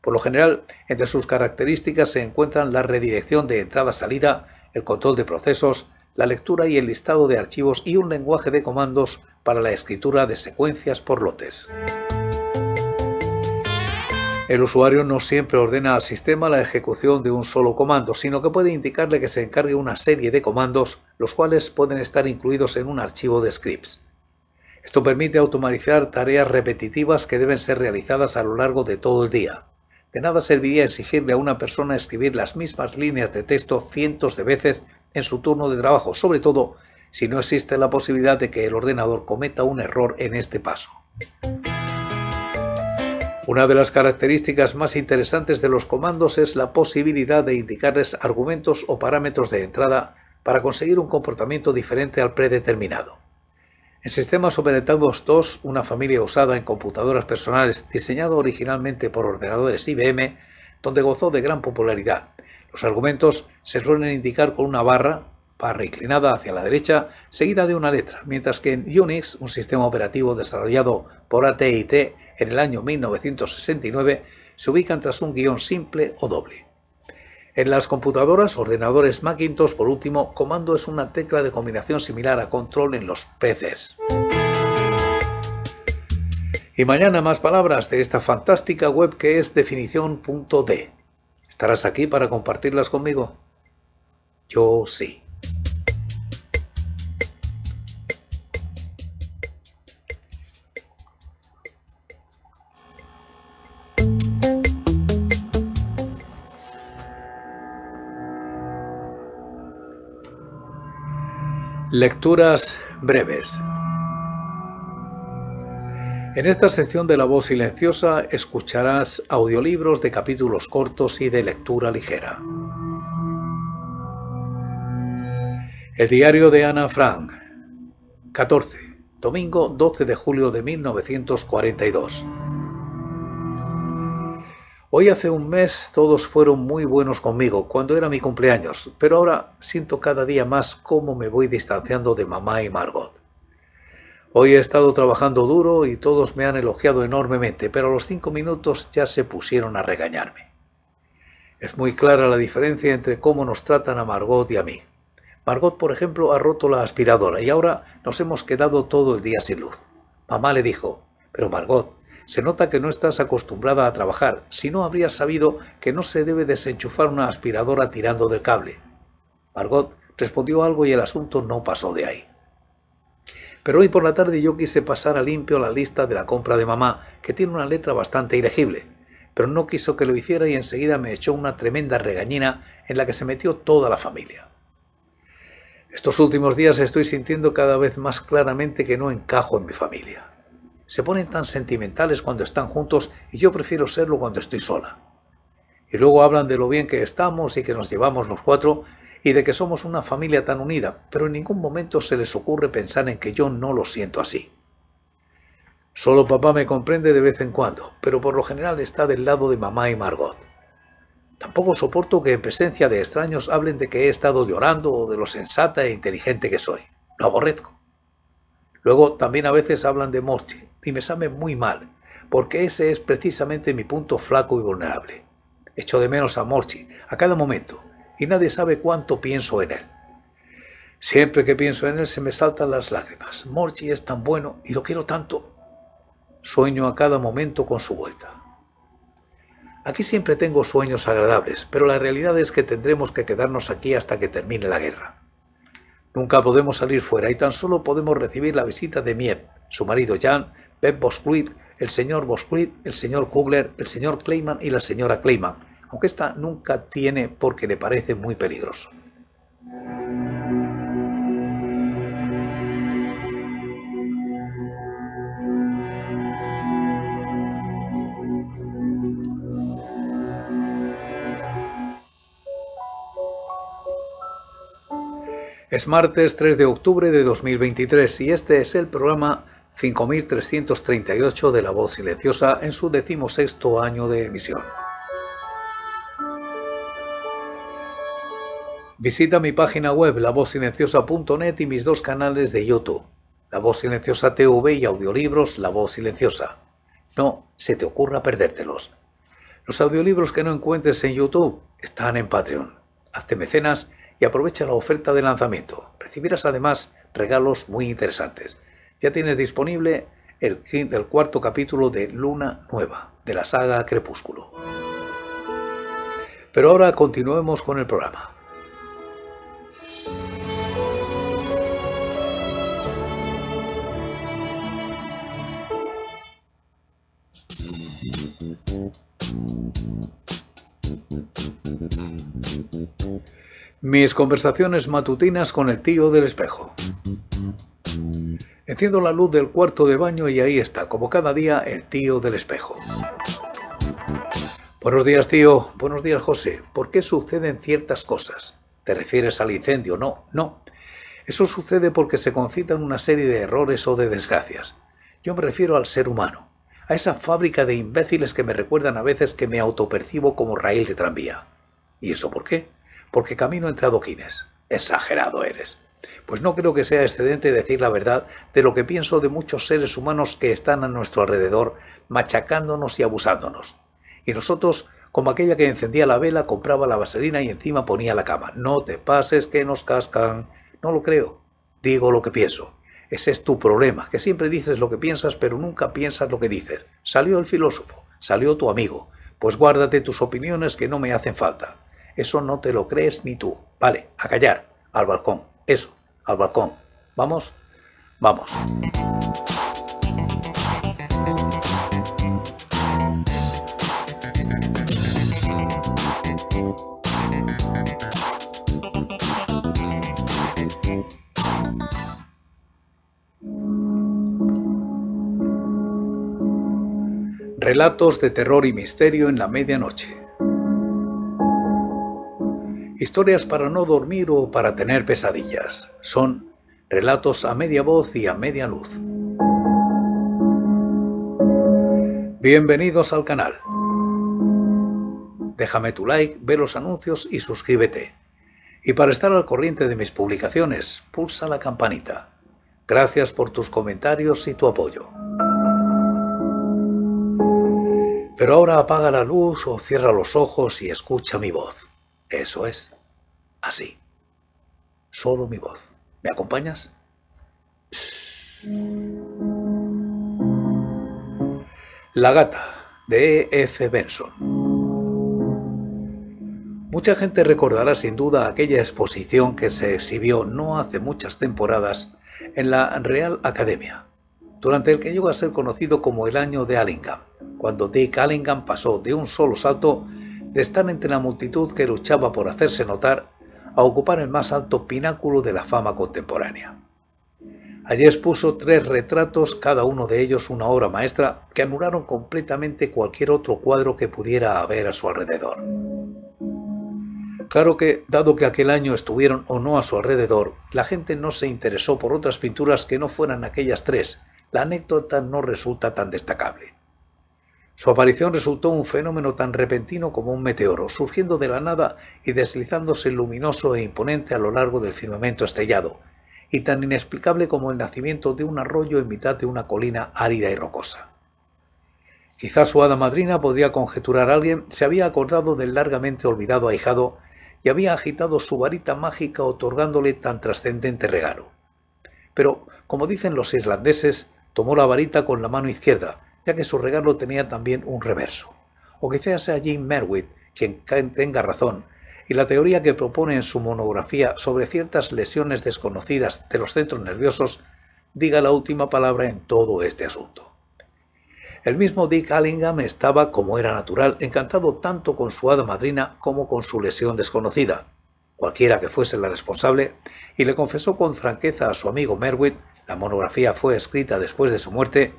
Por lo general, entre sus características se encuentran la redirección de entrada-salida, el control de procesos, la lectura y el listado de archivos y un lenguaje de comandos para la escritura de secuencias por lotes. El usuario no siempre ordena al sistema la ejecución de un solo comando, sino que puede indicarle que se encargue una serie de comandos, los cuales pueden estar incluidos en un archivo de scripts. Esto permite automatizar tareas repetitivas que deben ser realizadas a lo largo de todo el día. De nada serviría exigirle a una persona escribir las mismas líneas de texto cientos de veces en su turno de trabajo, sobre todo si no existe la posibilidad de que el ordenador cometa un error en este paso. Una de las características más interesantes de los comandos es la posibilidad de indicarles argumentos o parámetros de entrada para conseguir un comportamiento diferente al predeterminado. En sistemas operativos 2, una familia usada en computadoras personales diseñado originalmente por ordenadores IBM, donde gozó de gran popularidad. Los argumentos se suelen indicar con una barra, barra inclinada hacia la derecha, seguida de una letra, mientras que en Unix, un sistema operativo desarrollado por AT&T, en el año 1969 se ubican tras un guión simple o doble. En las computadoras, ordenadores Macintosh, por último, comando es una tecla de combinación similar a control en los PCs. Y mañana más palabras de esta fantástica web que es definición.de. ¿Estarás aquí para compartirlas conmigo? Yo sí. Lecturas breves. En esta sección de La Voz Silenciosa escucharás audiolibros de capítulos cortos y de lectura ligera. El diario de Ana Frank, 14, domingo 12 de julio de 1942. Hoy hace un mes todos fueron muy buenos conmigo cuando era mi cumpleaños, pero ahora siento cada día más cómo me voy distanciando de mamá y Margot. Hoy he estado trabajando duro y todos me han elogiado enormemente, pero a los cinco minutos ya se pusieron a regañarme. Es muy clara la diferencia entre cómo nos tratan a Margot y a mí. Margot, por ejemplo, ha roto la aspiradora y ahora nos hemos quedado todo el día sin luz. Mamá le dijo, pero Margot, se nota que no estás acostumbrada a trabajar, si no habrías sabido que no se debe desenchufar una aspiradora tirando del cable. Margot respondió algo y el asunto no pasó de ahí. Pero hoy por la tarde yo quise pasar a limpio la lista de la compra de mamá, que tiene una letra bastante ilegible, pero no quiso que lo hiciera y enseguida me echó una tremenda regañina en la que se metió toda la familia. Estos últimos días estoy sintiendo cada vez más claramente que no encajo en mi familia se ponen tan sentimentales cuando están juntos y yo prefiero serlo cuando estoy sola. Y luego hablan de lo bien que estamos y que nos llevamos los cuatro y de que somos una familia tan unida, pero en ningún momento se les ocurre pensar en que yo no lo siento así. Solo papá me comprende de vez en cuando, pero por lo general está del lado de mamá y Margot. Tampoco soporto que en presencia de extraños hablen de que he estado llorando o de lo sensata e inteligente que soy. Lo aborrezco. Luego también a veces hablan de Morty, y me sabe muy mal, porque ese es precisamente mi punto flaco y vulnerable. Echo de menos a Morchi a cada momento y nadie sabe cuánto pienso en él. Siempre que pienso en él se me saltan las lágrimas. Morchi es tan bueno y lo quiero tanto. Sueño a cada momento con su vuelta. Aquí siempre tengo sueños agradables, pero la realidad es que tendremos que quedarnos aquí hasta que termine la guerra. Nunca podemos salir fuera y tan solo podemos recibir la visita de Miep, su marido Jan Ben Bosquit, el señor Bosquit, el señor Kugler, el señor Clayman y la señora Kleiman. aunque esta nunca tiene porque le parece muy peligroso. Es martes 3 de octubre de 2023 y este es el programa 5338 de La Voz Silenciosa en su decimosexto año de emisión. Visita mi página web lavozsilenciosa.net y mis dos canales de YouTube, La Voz Silenciosa TV y audiolibros La Voz Silenciosa. No se te ocurra perdértelos. Los audiolibros que no encuentres en YouTube están en Patreon. Hazte mecenas y aprovecha la oferta de lanzamiento. Recibirás además regalos muy interesantes ya tienes disponible el, cuarto capítulo de Luna Nueva, de la saga Crepúsculo. Pero ahora continuemos con el programa. Mis conversaciones matutinas con el tío del espejo. Enciendo la luz del cuarto de baño y ahí está, como cada día, el tío del espejo. Buenos días, tío. Buenos días, José. ¿Por qué suceden ciertas cosas? ¿Te refieres al incendio? No, no. Eso sucede porque se concitan una serie de errores o de desgracias. Yo me refiero al ser humano, a esa fábrica de imbéciles que me recuerdan a veces que me autopercibo como raíl de tranvía. ¿Y eso por qué? Porque camino entre adoquines. Exagerado eres. Pues no creo que sea excedente decir la verdad de lo que pienso de muchos seres humanos que están a nuestro alrededor, machacándonos y abusándonos. Y nosotros, como aquella que encendía la vela, compraba la vaselina y encima ponía la cama. No te pases que nos cascan. No lo creo. Digo lo que pienso. Ese es tu problema, que siempre dices lo que piensas, pero nunca piensas lo que dices. Salió el filósofo, salió tu amigo. Pues guárdate tus opiniones que no me hacen falta. Eso no te lo crees ni tú. Vale, a callar, al balcón. Eso, al balcón. ¿Vamos? Vamos. Relatos de terror y misterio en la medianoche. Historias para no dormir o para tener pesadillas. Son relatos a media voz y a media luz. Bienvenidos al canal. Déjame tu like, ve los anuncios y suscríbete. Y para estar al corriente de mis publicaciones, pulsa la campanita. Gracias por tus comentarios y tu apoyo. Pero ahora apaga la luz o cierra los ojos y escucha mi voz. Eso es. Así. Solo mi voz. ¿Me acompañas? La gata, de e. F. Benson. Mucha gente recordará sin duda aquella exposición que se exhibió no hace muchas temporadas en la Real Academia, durante el que llegó a ser conocido como el año de Allingham, cuando Dick Allingham pasó de un solo salto de estar entre la multitud que luchaba por hacerse notar a ocupar el más alto pináculo de la fama contemporánea. Allí expuso tres retratos, cada uno de ellos una obra maestra, que anularon completamente cualquier otro cuadro que pudiera haber a su alrededor. Claro que, dado que aquel año estuvieron o no a su alrededor, la gente no se interesó por otras pinturas que no fueran aquellas tres. La anécdota no resulta tan destacable. Su aparición resultó un fenómeno tan repentino como un meteoro, surgiendo de la nada y deslizándose luminoso e imponente a lo largo del firmamento estrellado, y tan inexplicable como el nacimiento de un arroyo en mitad de una colina árida y rocosa. Quizás su hada madrina, podría conjeturar alguien, se había acordado del largamente olvidado ahijado y había agitado su varita mágica otorgándole tan trascendente regalo. Pero, como dicen los irlandeses, tomó la varita con la mano izquierda que su regalo tenía también un reverso. O quizás sea Jim Merwitt quien tenga razón y la teoría que propone en su monografía sobre ciertas lesiones desconocidas de los centros nerviosos diga la última palabra en todo este asunto. El mismo Dick Allingham estaba, como era natural, encantado tanto con su hada madrina como con su lesión desconocida, cualquiera que fuese la responsable, y le confesó con franqueza a su amigo Merwitt, la monografía fue escrita después de su muerte,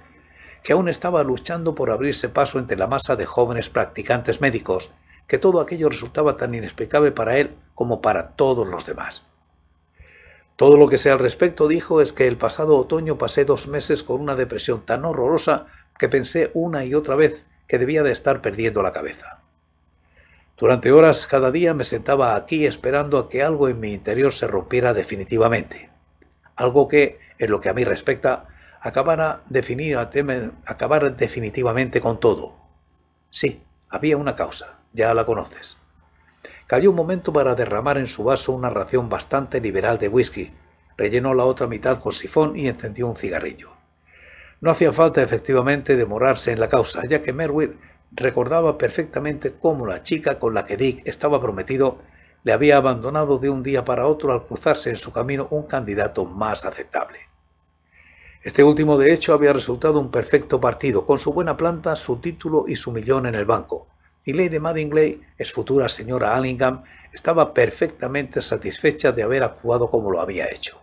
que aún estaba luchando por abrirse paso entre la masa de jóvenes practicantes médicos, que todo aquello resultaba tan inexplicable para él como para todos los demás. Todo lo que sea al respecto, dijo, es que el pasado otoño pasé dos meses con una depresión tan horrorosa que pensé una y otra vez que debía de estar perdiendo la cabeza. Durante horas cada día me sentaba aquí esperando a que algo en mi interior se rompiera definitivamente, algo que, en lo que a mí respecta, acabara acabar definitivamente con todo. Sí, había una causa, ya la conoces. Cayó un momento para derramar en su vaso una ración bastante liberal de whisky, rellenó la otra mitad con sifón y encendió un cigarrillo. No hacía falta efectivamente demorarse en la causa, ya que Merwin recordaba perfectamente cómo la chica con la que Dick estaba prometido le había abandonado de un día para otro al cruzarse en su camino un candidato más aceptable. Este último de hecho había resultado un perfecto partido, con su buena planta, su título y su millón en el banco. Y Lady Madingley, ex futura señora Allingham, estaba perfectamente satisfecha de haber actuado como lo había hecho.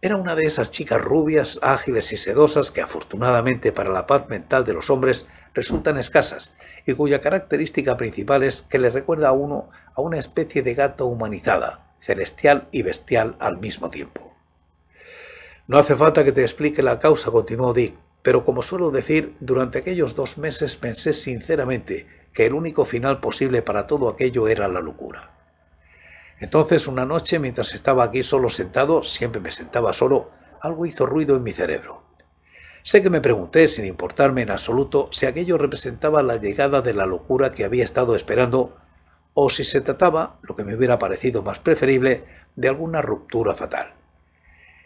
Era una de esas chicas rubias, ágiles y sedosas que afortunadamente para la paz mental de los hombres resultan escasas y cuya característica principal es que le recuerda a uno a una especie de gato humanizada, celestial y bestial al mismo tiempo. No hace falta que te explique la causa, continuó Dick, pero como suelo decir, durante aquellos dos meses pensé sinceramente que el único final posible para todo aquello era la locura. Entonces, una noche, mientras estaba aquí solo sentado, siempre me sentaba solo, algo hizo ruido en mi cerebro. Sé que me pregunté, sin importarme en absoluto, si aquello representaba la llegada de la locura que había estado esperando, o si se trataba, lo que me hubiera parecido más preferible, de alguna ruptura fatal.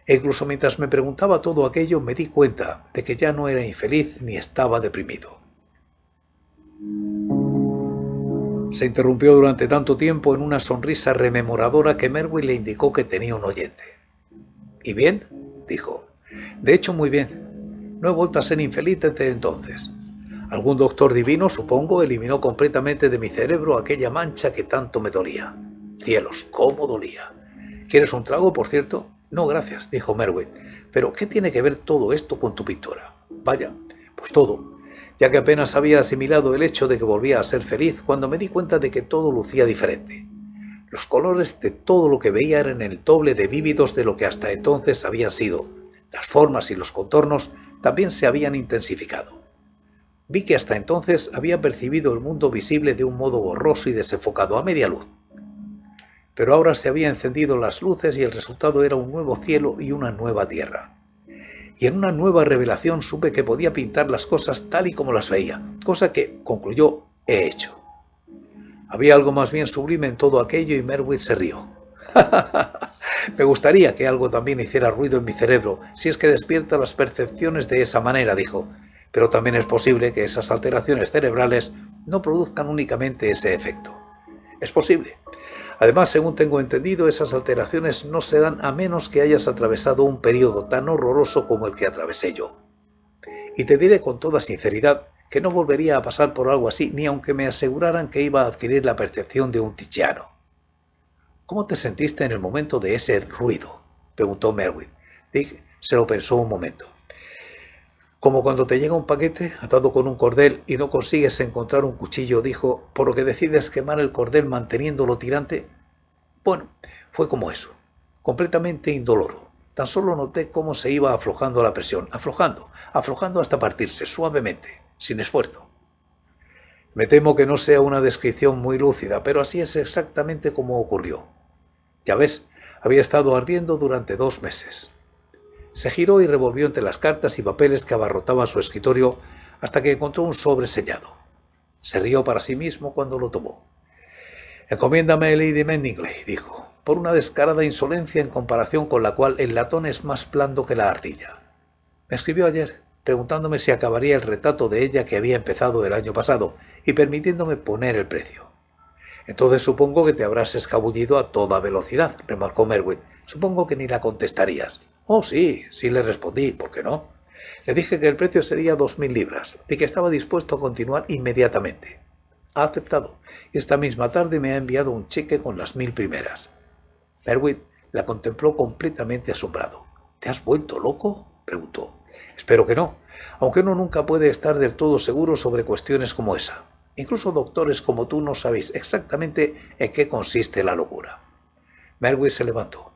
E incluso mientras me preguntaba todo aquello me di cuenta de que ya no era infeliz ni estaba deprimido. Se interrumpió durante tanto tiempo en una sonrisa rememoradora que Merwin le indicó que tenía un oyente. ¿Y bien? dijo. De hecho, muy bien. No he vuelto a ser infeliz desde entonces. Algún doctor divino, supongo, eliminó completamente de mi cerebro aquella mancha que tanto me dolía. Cielos, cómo dolía. ¿Quieres un trago, por cierto? No, gracias, dijo Merwin. Pero ¿qué tiene que ver todo esto con tu pintura? Vaya, pues todo, ya que apenas había asimilado el hecho de que volvía a ser feliz cuando me di cuenta de que todo lucía diferente. Los colores de todo lo que veía eran el doble de vívidos de lo que hasta entonces habían sido. Las formas y los contornos también se habían intensificado. Vi que hasta entonces había percibido el mundo visible de un modo borroso y desenfocado a media luz pero ahora se había encendido las luces y el resultado era un nuevo cielo y una nueva tierra. Y en una nueva revelación supe que podía pintar las cosas tal y como las veía, cosa que, concluyó, he hecho. Había algo más bien sublime en todo aquello y Merwitz se rió. Me gustaría que algo también hiciera ruido en mi cerebro, si es que despierta las percepciones de esa manera, dijo, pero también es posible que esas alteraciones cerebrales no produzcan únicamente ese efecto. Es posible, Además, según tengo entendido, esas alteraciones no se dan a menos que hayas atravesado un periodo tan horroroso como el que atravesé yo. Y te diré con toda sinceridad que no volvería a pasar por algo así ni aunque me aseguraran que iba a adquirir la percepción de un tichiano. ¿Cómo te sentiste en el momento de ese ruido? preguntó Merwin. Dick se lo pensó un momento. Como cuando te llega un paquete atado con un cordel y no consigues encontrar un cuchillo, dijo, por lo que decides quemar el cordel manteniéndolo tirante. Bueno, fue como eso, completamente indoloro. Tan solo noté cómo se iba aflojando la presión, aflojando, aflojando hasta partirse, suavemente, sin esfuerzo. Me temo que no sea una descripción muy lúcida, pero así es exactamente como ocurrió. Ya ves, había estado ardiendo durante dos meses. Se giró y revolvió entre las cartas y papeles que abarrotaban su escritorio hasta que encontró un sobre sellado. Se rió para sí mismo cuando lo tomó. Encomiéndame Lady Meningley, dijo, por una descarada insolencia en comparación con la cual el latón es más blando que la ardilla. Me escribió ayer, preguntándome si acabaría el retrato de ella que había empezado el año pasado y permitiéndome poner el precio. Entonces supongo que te habrás escabullido a toda velocidad, remarcó Merwin. Supongo que ni la contestarías. Oh, sí, sí le respondí, ¿por qué no? Le dije que el precio sería 2.000 libras y que estaba dispuesto a continuar inmediatamente. Ha aceptado. Esta misma tarde me ha enviado un cheque con las mil primeras. Merwin la contempló completamente asombrado. ¿Te has vuelto loco? preguntó. Espero que no, aunque uno nunca puede estar del todo seguro sobre cuestiones como esa. Incluso doctores como tú no sabéis exactamente en qué consiste la locura. Merwin se levantó.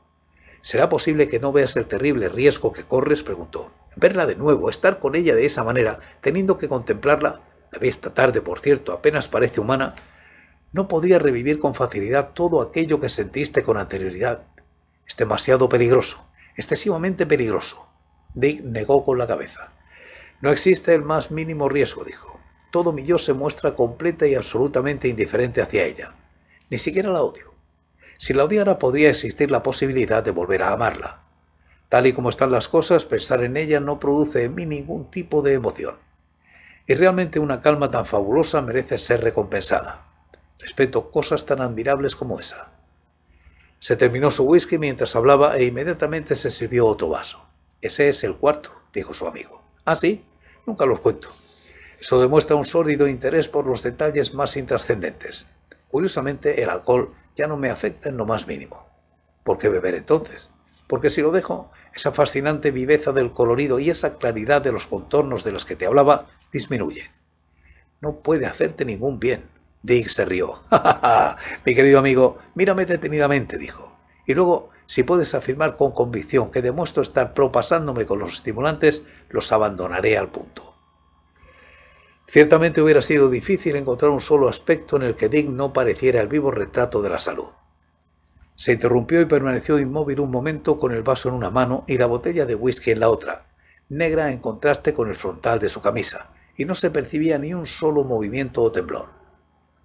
¿Será posible que no veas el terrible riesgo que corres? preguntó. Verla de nuevo, estar con ella de esa manera, teniendo que contemplarla, la vi esta tarde, por cierto, apenas parece humana, no podría revivir con facilidad todo aquello que sentiste con anterioridad. Es demasiado peligroso, excesivamente peligroso. Dick negó con la cabeza. No existe el más mínimo riesgo, dijo. Todo mi yo se muestra completa y absolutamente indiferente hacia ella. Ni siquiera la odio. Si la odiara podría existir la posibilidad de volver a amarla. Tal y como están las cosas, pensar en ella no produce en mí ningún tipo de emoción. Y realmente una calma tan fabulosa merece ser recompensada. Respeto cosas tan admirables como esa. Se terminó su whisky mientras hablaba e inmediatamente se sirvió otro vaso. Ese es el cuarto, dijo su amigo. Ah, sí, nunca los cuento. Eso demuestra un sórdido interés por los detalles más intrascendentes. Curiosamente, el alcohol ya no me afecta en lo más mínimo. ¿Por qué beber entonces? Porque si lo dejo, esa fascinante viveza del colorido y esa claridad de los contornos de los que te hablaba disminuye. No puede hacerte ningún bien. Dick se rió. ¡Ja, ja, ja! Mi querido amigo, mírame detenidamente, dijo. Y luego, si puedes afirmar con convicción que demuestro estar propasándome con los estimulantes, los abandonaré al punto. Ciertamente hubiera sido difícil encontrar un solo aspecto en el que Dick no pareciera el vivo retrato de la salud. Se interrumpió y permaneció inmóvil un momento con el vaso en una mano y la botella de whisky en la otra, negra en contraste con el frontal de su camisa, y no se percibía ni un solo movimiento o temblor.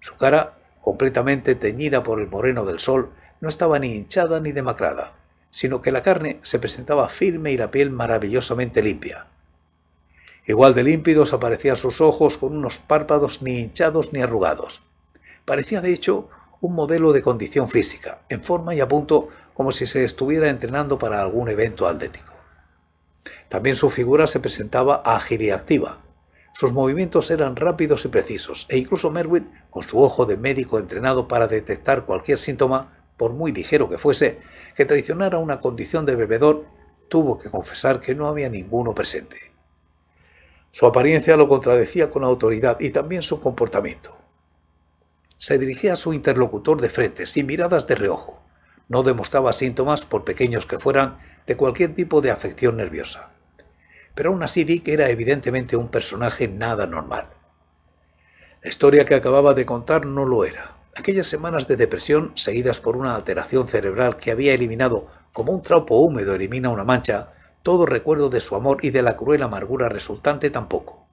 Su cara, completamente teñida por el moreno del sol, no estaba ni hinchada ni demacrada, sino que la carne se presentaba firme y la piel maravillosamente limpia. Igual de límpidos aparecían sus ojos con unos párpados ni hinchados ni arrugados. Parecía de hecho un modelo de condición física, en forma y a punto como si se estuviera entrenando para algún evento atlético. También su figura se presentaba ágil y activa. Sus movimientos eran rápidos y precisos, e incluso Merwin, con su ojo de médico entrenado para detectar cualquier síntoma, por muy ligero que fuese, que traicionara una condición de bebedor, tuvo que confesar que no había ninguno presente. Su apariencia lo contradecía con autoridad y también su comportamiento. Se dirigía a su interlocutor de frente, sin miradas de reojo. No demostraba síntomas, por pequeños que fueran, de cualquier tipo de afección nerviosa. Pero aún así Dick era evidentemente un personaje nada normal. La historia que acababa de contar no lo era. Aquellas semanas de depresión, seguidas por una alteración cerebral que había eliminado, como un trapo húmedo elimina una mancha, todo recuerdo de su amor y de la cruel amargura resultante tampoco.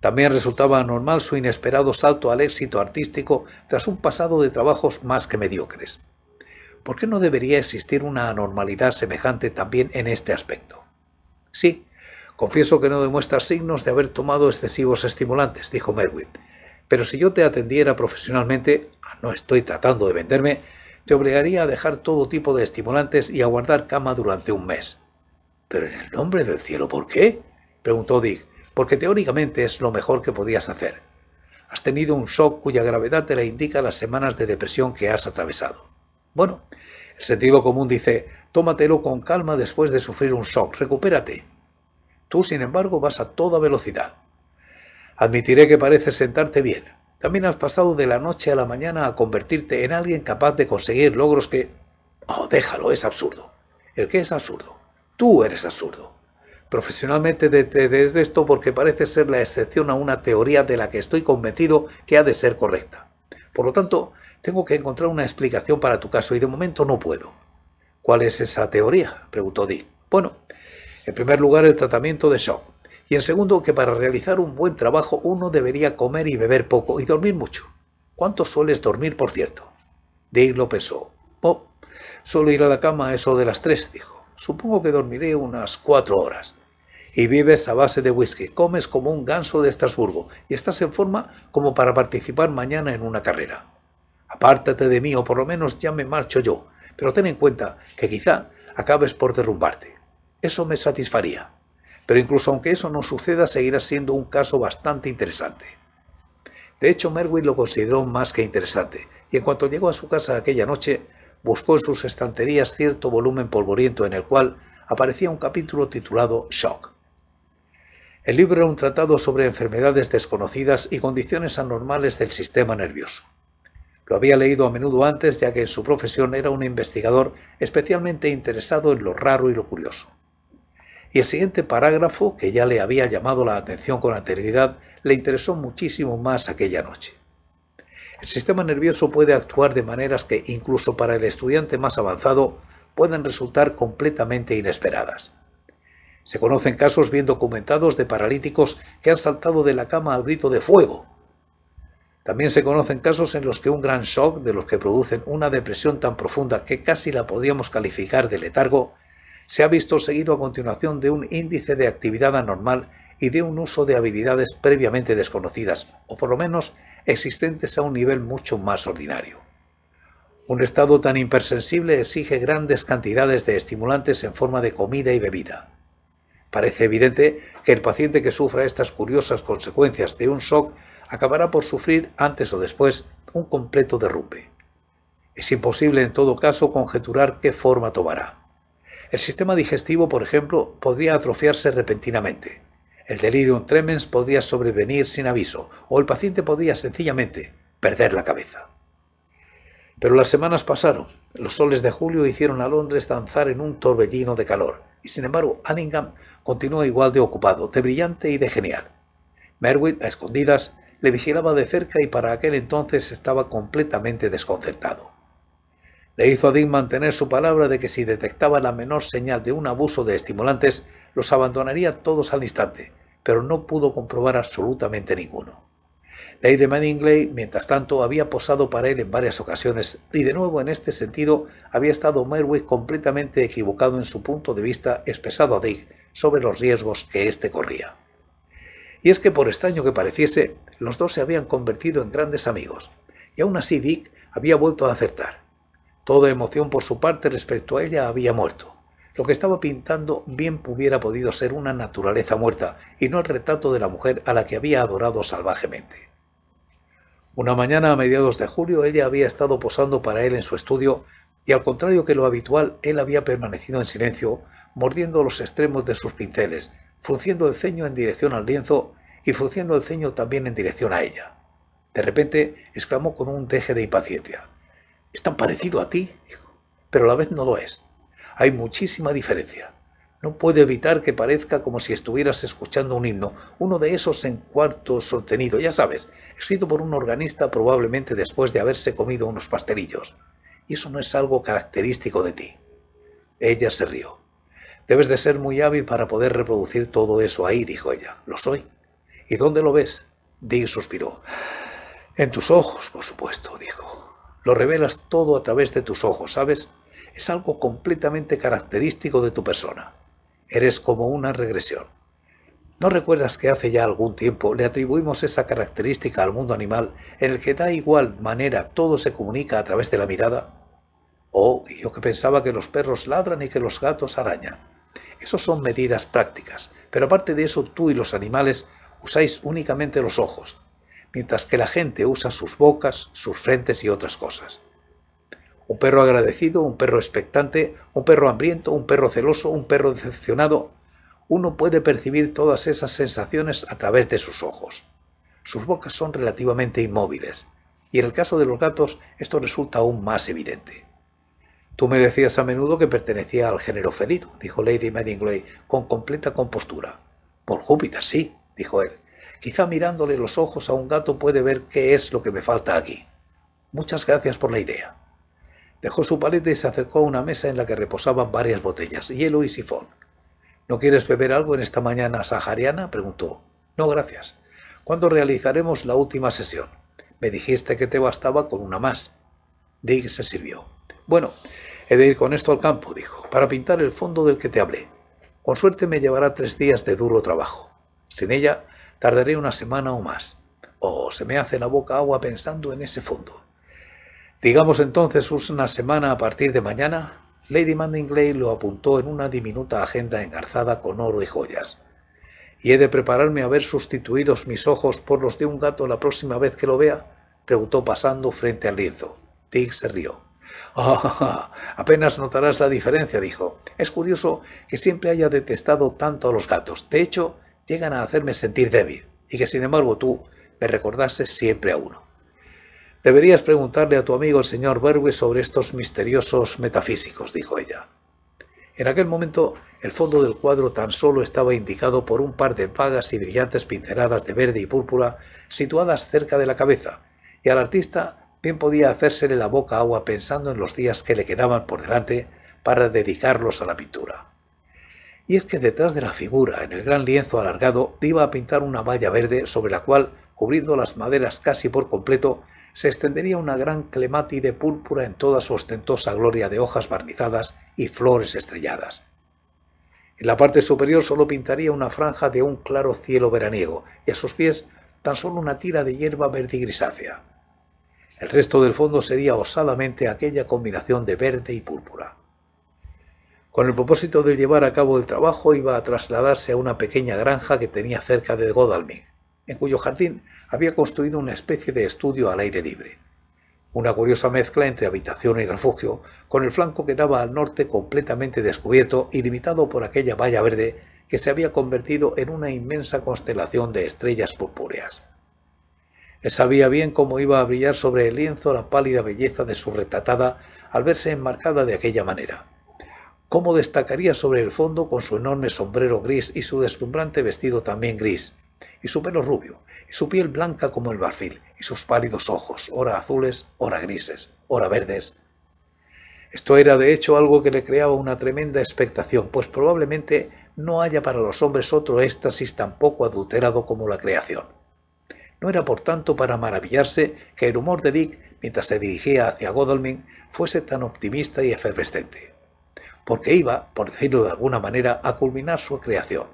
También resultaba anormal su inesperado salto al éxito artístico tras un pasado de trabajos más que mediocres. ¿Por qué no debería existir una anormalidad semejante también en este aspecto? Sí, confieso que no demuestra signos de haber tomado excesivos estimulantes, dijo Merwin. Pero si yo te atendiera profesionalmente, ah, no estoy tratando de venderme, te obligaría a dejar todo tipo de estimulantes y a guardar cama durante un mes. Pero en el nombre del cielo, ¿por qué? preguntó Dick, porque teóricamente es lo mejor que podías hacer. Has tenido un shock cuya gravedad te la indica las semanas de depresión que has atravesado. Bueno, el sentido común dice, tómatelo con calma después de sufrir un shock, recupérate. Tú, sin embargo, vas a toda velocidad. Admitiré que pareces sentarte bien. También has pasado de la noche a la mañana a convertirte en alguien capaz de conseguir logros que... Oh, déjalo, es absurdo. ¿El qué es absurdo? Tú eres absurdo. Profesionalmente desde esto porque parece ser la excepción a una teoría de la que estoy convencido que ha de ser correcta. Por lo tanto, tengo que encontrar una explicación para tu caso y de momento no puedo. ¿Cuál es esa teoría? preguntó Dick. Bueno, en primer lugar el tratamiento de shock. Y en segundo, que para realizar un buen trabajo uno debería comer y beber poco y dormir mucho. ¿Cuánto sueles dormir, por cierto? Dick lo pensó. Oh, solo ir a la cama a eso de las tres, dijo. Supongo que dormiré unas cuatro horas. Y vives a base de whisky, comes como un ganso de Estrasburgo y estás en forma como para participar mañana en una carrera. Apártate de mí o por lo menos ya me marcho yo, pero ten en cuenta que quizá acabes por derrumbarte. Eso me satisfaría. Pero incluso aunque eso no suceda, seguirá siendo un caso bastante interesante. De hecho, Merwin lo consideró más que interesante, y en cuanto llegó a su casa aquella noche, buscó en sus estanterías cierto volumen polvoriento en el cual aparecía un capítulo titulado Shock. El libro era un tratado sobre enfermedades desconocidas y condiciones anormales del sistema nervioso. Lo había leído a menudo antes, ya que en su profesión era un investigador especialmente interesado en lo raro y lo curioso. Y el siguiente parágrafo, que ya le había llamado la atención con anterioridad, le interesó muchísimo más aquella noche. El sistema nervioso puede actuar de maneras que, incluso para el estudiante más avanzado, pueden resultar completamente inesperadas. Se conocen casos bien documentados de paralíticos que han saltado de la cama al grito de fuego. También se conocen casos en los que un gran shock de los que producen una depresión tan profunda que casi la podríamos calificar de letargo, se ha visto seguido a continuación de un índice de actividad anormal y de un uso de habilidades previamente desconocidas, o por lo menos existentes a un nivel mucho más ordinario. Un estado tan impersensible exige grandes cantidades de estimulantes en forma de comida y bebida. Parece evidente que el paciente que sufra estas curiosas consecuencias de un shock acabará por sufrir antes o después un completo derrumbe. Es imposible en todo caso conjeturar qué forma tomará. El sistema digestivo, por ejemplo, podría atrofiarse repentinamente. El delirium tremens podía sobrevenir sin aviso, o el paciente podía sencillamente perder la cabeza. Pero las semanas pasaron. Los soles de julio hicieron a Londres danzar en un torbellino de calor, y sin embargo Anningham continuó igual de ocupado, de brillante y de genial. Merwin, a escondidas, le vigilaba de cerca y para aquel entonces estaba completamente desconcertado. Le hizo a Dick mantener su palabra de que si detectaba la menor señal de un abuso de estimulantes, los abandonaría todos al instante, pero no pudo comprobar absolutamente ninguno. Lady Manningley, mientras tanto, había posado para él en varias ocasiones, y de nuevo en este sentido había estado Merwick completamente equivocado en su punto de vista expresado a Dick sobre los riesgos que éste corría. Y es que por extraño que pareciese, los dos se habían convertido en grandes amigos, y aún así Dick había vuelto a acertar. Toda emoción por su parte respecto a ella había muerto. Lo que estaba pintando bien hubiera podido ser una naturaleza muerta y no el retrato de la mujer a la que había adorado salvajemente. Una mañana a mediados de julio ella había estado posando para él en su estudio y al contrario que lo habitual él había permanecido en silencio, mordiendo los extremos de sus pinceles, frunciendo el ceño en dirección al lienzo y frunciendo el ceño también en dirección a ella. De repente exclamó con un deje de impaciencia. «¿Es tan parecido a ti?» «pero a la vez no lo es». Hay muchísima diferencia. No puedo evitar que parezca como si estuvieras escuchando un himno, uno de esos en cuarto sostenido, ya sabes, escrito por un organista probablemente después de haberse comido unos pastelillos. Y eso no es algo característico de ti. Ella se rió. Debes de ser muy hábil para poder reproducir todo eso ahí, dijo ella. Lo soy. ¿Y dónde lo ves? Dee suspiró. En tus ojos, por supuesto, dijo. Lo revelas todo a través de tus ojos, ¿sabes? es algo completamente característico de tu persona. Eres como una regresión. ¿No recuerdas que hace ya algún tiempo le atribuimos esa característica al mundo animal en el que da igual manera todo se comunica a través de la mirada? Oh, yo que pensaba que los perros ladran y que los gatos arañan. Esas son medidas prácticas, pero aparte de eso tú y los animales usáis únicamente los ojos, mientras que la gente usa sus bocas, sus frentes y otras cosas. Un perro agradecido, un perro expectante, un perro hambriento, un perro celoso, un perro decepcionado. Uno puede percibir todas esas sensaciones a través de sus ojos. Sus bocas son relativamente inmóviles, y en el caso de los gatos esto resulta aún más evidente. Tú me decías a menudo que pertenecía al género felino, dijo Lady Mattingly con completa compostura. Por Júpiter, sí, dijo él. Quizá mirándole los ojos a un gato puede ver qué es lo que me falta aquí. Muchas gracias por la idea. Dejó su paleta y se acercó a una mesa en la que reposaban varias botellas, hielo y sifón. ¿No quieres beber algo en esta mañana sahariana? preguntó. No, gracias. ¿Cuándo realizaremos la última sesión? Me dijiste que te bastaba con una más. Dick se sirvió. Bueno, he de ir con esto al campo, dijo, para pintar el fondo del que te hablé. Con suerte me llevará tres días de duro trabajo. Sin ella, tardaré una semana o más. Oh, se me hace la boca agua pensando en ese fondo. Digamos entonces una semana a partir de mañana, Lady Mandingley lo apuntó en una diminuta agenda engarzada con oro y joyas. ¿Y he de prepararme a ver sustituidos mis ojos por los de un gato la próxima vez que lo vea? preguntó pasando frente al lienzo. Dick se rió. Ah, apenas notarás la diferencia, dijo. Es curioso que siempre haya detestado tanto a los gatos. De hecho, llegan a hacerme sentir débil, y que sin embargo tú me recordases siempre a uno. Deberías preguntarle a tu amigo el señor Berwe sobre estos misteriosos metafísicos, dijo ella. En aquel momento el fondo del cuadro tan solo estaba indicado por un par de vagas y brillantes pinceladas de verde y púrpura situadas cerca de la cabeza, y al artista bien podía hacérsele la boca agua pensando en los días que le quedaban por delante para dedicarlos a la pintura. Y es que detrás de la figura, en el gran lienzo alargado, iba a pintar una valla verde sobre la cual, cubriendo las maderas casi por completo, se extendería una gran clemati de púrpura en toda su ostentosa gloria de hojas barnizadas y flores estrelladas. En la parte superior solo pintaría una franja de un claro cielo veraniego y a sus pies tan solo una tira de hierba verde y grisácea. El resto del fondo sería osadamente aquella combinación de verde y púrpura. Con el propósito de llevar a cabo el trabajo iba a trasladarse a una pequeña granja que tenía cerca de Godalming, en cuyo jardín había construido una especie de estudio al aire libre. Una curiosa mezcla entre habitación y refugio, con el flanco que daba al norte completamente descubierto y limitado por aquella valla verde que se había convertido en una inmensa constelación de estrellas purpúreas. Sabía bien cómo iba a brillar sobre el lienzo la pálida belleza de su retratada al verse enmarcada de aquella manera. Cómo destacaría sobre el fondo con su enorme sombrero gris y su deslumbrante vestido también gris, y su pelo rubio, su piel blanca como el marfil, y sus pálidos ojos, ora azules, ora grises, ora verdes. Esto era de hecho algo que le creaba una tremenda expectación, pues probablemente no haya para los hombres otro éxtasis tan poco adulterado como la creación. No era por tanto para maravillarse que el humor de Dick, mientras se dirigía hacia Godalming, fuese tan optimista y efervescente, porque iba, por decirlo de alguna manera, a culminar su creación.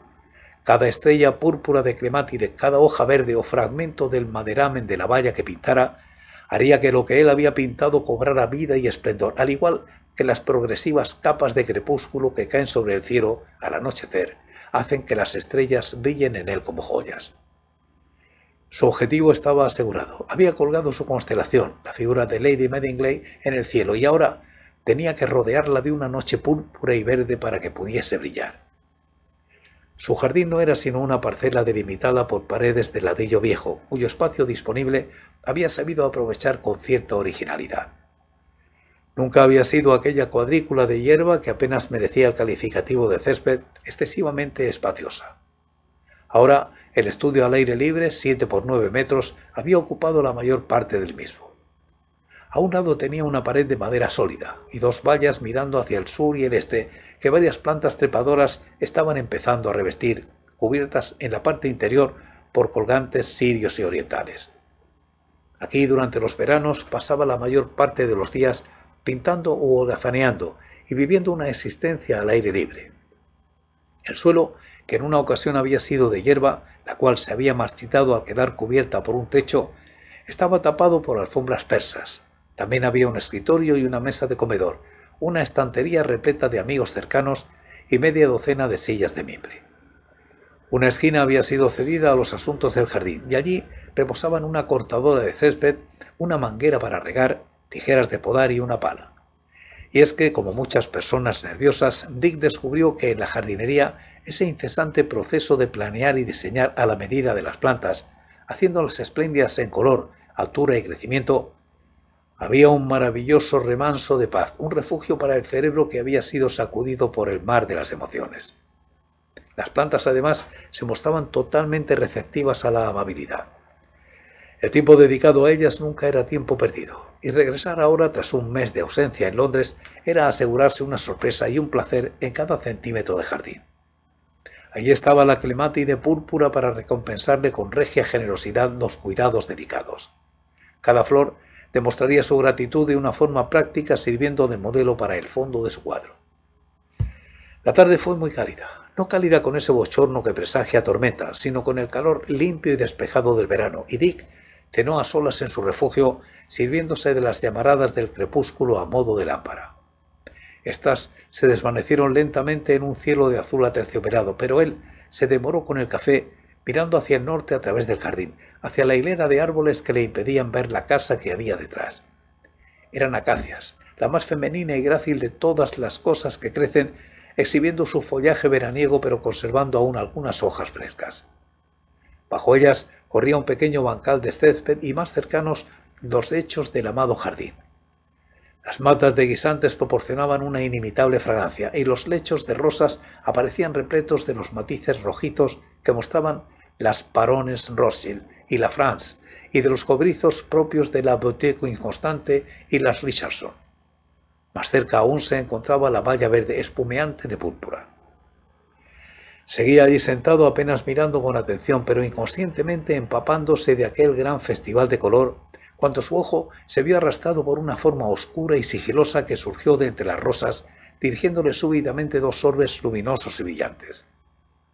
Cada estrella púrpura de clematis cada hoja verde o fragmento del maderamen de la valla que pintara haría que lo que él había pintado cobrara vida y esplendor, al igual que las progresivas capas de crepúsculo que caen sobre el cielo al anochecer hacen que las estrellas brillen en él como joyas. Su objetivo estaba asegurado. Había colgado su constelación, la figura de Lady Medingley, en el cielo y ahora tenía que rodearla de una noche púrpura y verde para que pudiese brillar. Su jardín no era sino una parcela delimitada por paredes de ladrillo viejo, cuyo espacio disponible había sabido aprovechar con cierta originalidad. Nunca había sido aquella cuadrícula de hierba que apenas merecía el calificativo de césped excesivamente espaciosa. Ahora, el estudio al aire libre, 7 por 9 metros, había ocupado la mayor parte del mismo. A un lado tenía una pared de madera sólida y dos vallas mirando hacia el sur y el este que varias plantas trepadoras estaban empezando a revestir, cubiertas en la parte interior por colgantes sirios y orientales. Aquí durante los veranos pasaba la mayor parte de los días pintando u holgazaneando y viviendo una existencia al aire libre. El suelo, que en una ocasión había sido de hierba, la cual se había marchitado al quedar cubierta por un techo, estaba tapado por alfombras persas. También había un escritorio y una mesa de comedor, una estantería repleta de amigos cercanos y media docena de sillas de mimbre. Una esquina había sido cedida a los asuntos del jardín y allí reposaban una cortadora de césped, una manguera para regar, tijeras de podar y una pala. Y es que, como muchas personas nerviosas, Dick descubrió que en la jardinería ese incesante proceso de planear y diseñar a la medida de las plantas, haciéndolas espléndidas en color, altura y crecimiento, había un maravilloso remanso de paz, un refugio para el cerebro que había sido sacudido por el mar de las emociones. Las plantas además se mostraban totalmente receptivas a la amabilidad. El tiempo dedicado a ellas nunca era tiempo perdido, y regresar ahora tras un mes de ausencia en Londres era asegurarse una sorpresa y un placer en cada centímetro de jardín. Allí estaba la clematis de púrpura para recompensarle con regia generosidad los cuidados dedicados. Cada flor demostraría su gratitud de una forma práctica sirviendo de modelo para el fondo de su cuadro. La tarde fue muy cálida, no cálida con ese bochorno que presagia tormenta, sino con el calor limpio y despejado del verano, y Dick cenó a solas en su refugio, sirviéndose de las llamaradas del crepúsculo a modo de lámpara. Estas se desvanecieron lentamente en un cielo de azul aterciopelado, pero él se demoró con el café mirando hacia el norte a través del jardín, hacia la hilera de árboles que le impedían ver la casa que había detrás. Eran acacias, la más femenina y grácil de todas las cosas que crecen, exhibiendo su follaje veraniego pero conservando aún algunas hojas frescas. Bajo ellas corría un pequeño bancal de césped y más cercanos los hechos del amado jardín. Las matas de guisantes proporcionaban una inimitable fragancia y los lechos de rosas aparecían repletos de los matices rojizos que mostraban las parones rossil, y la France, y de los cobrizos propios de la Boutique Inconstante y las Richardson. Más cerca aún se encontraba la valla verde espumeante de púrpura. Seguía allí sentado apenas mirando con atención, pero inconscientemente empapándose de aquel gran festival de color, cuando su ojo se vio arrastrado por una forma oscura y sigilosa que surgió de entre las rosas, dirigiéndole súbitamente dos orbes luminosos y brillantes.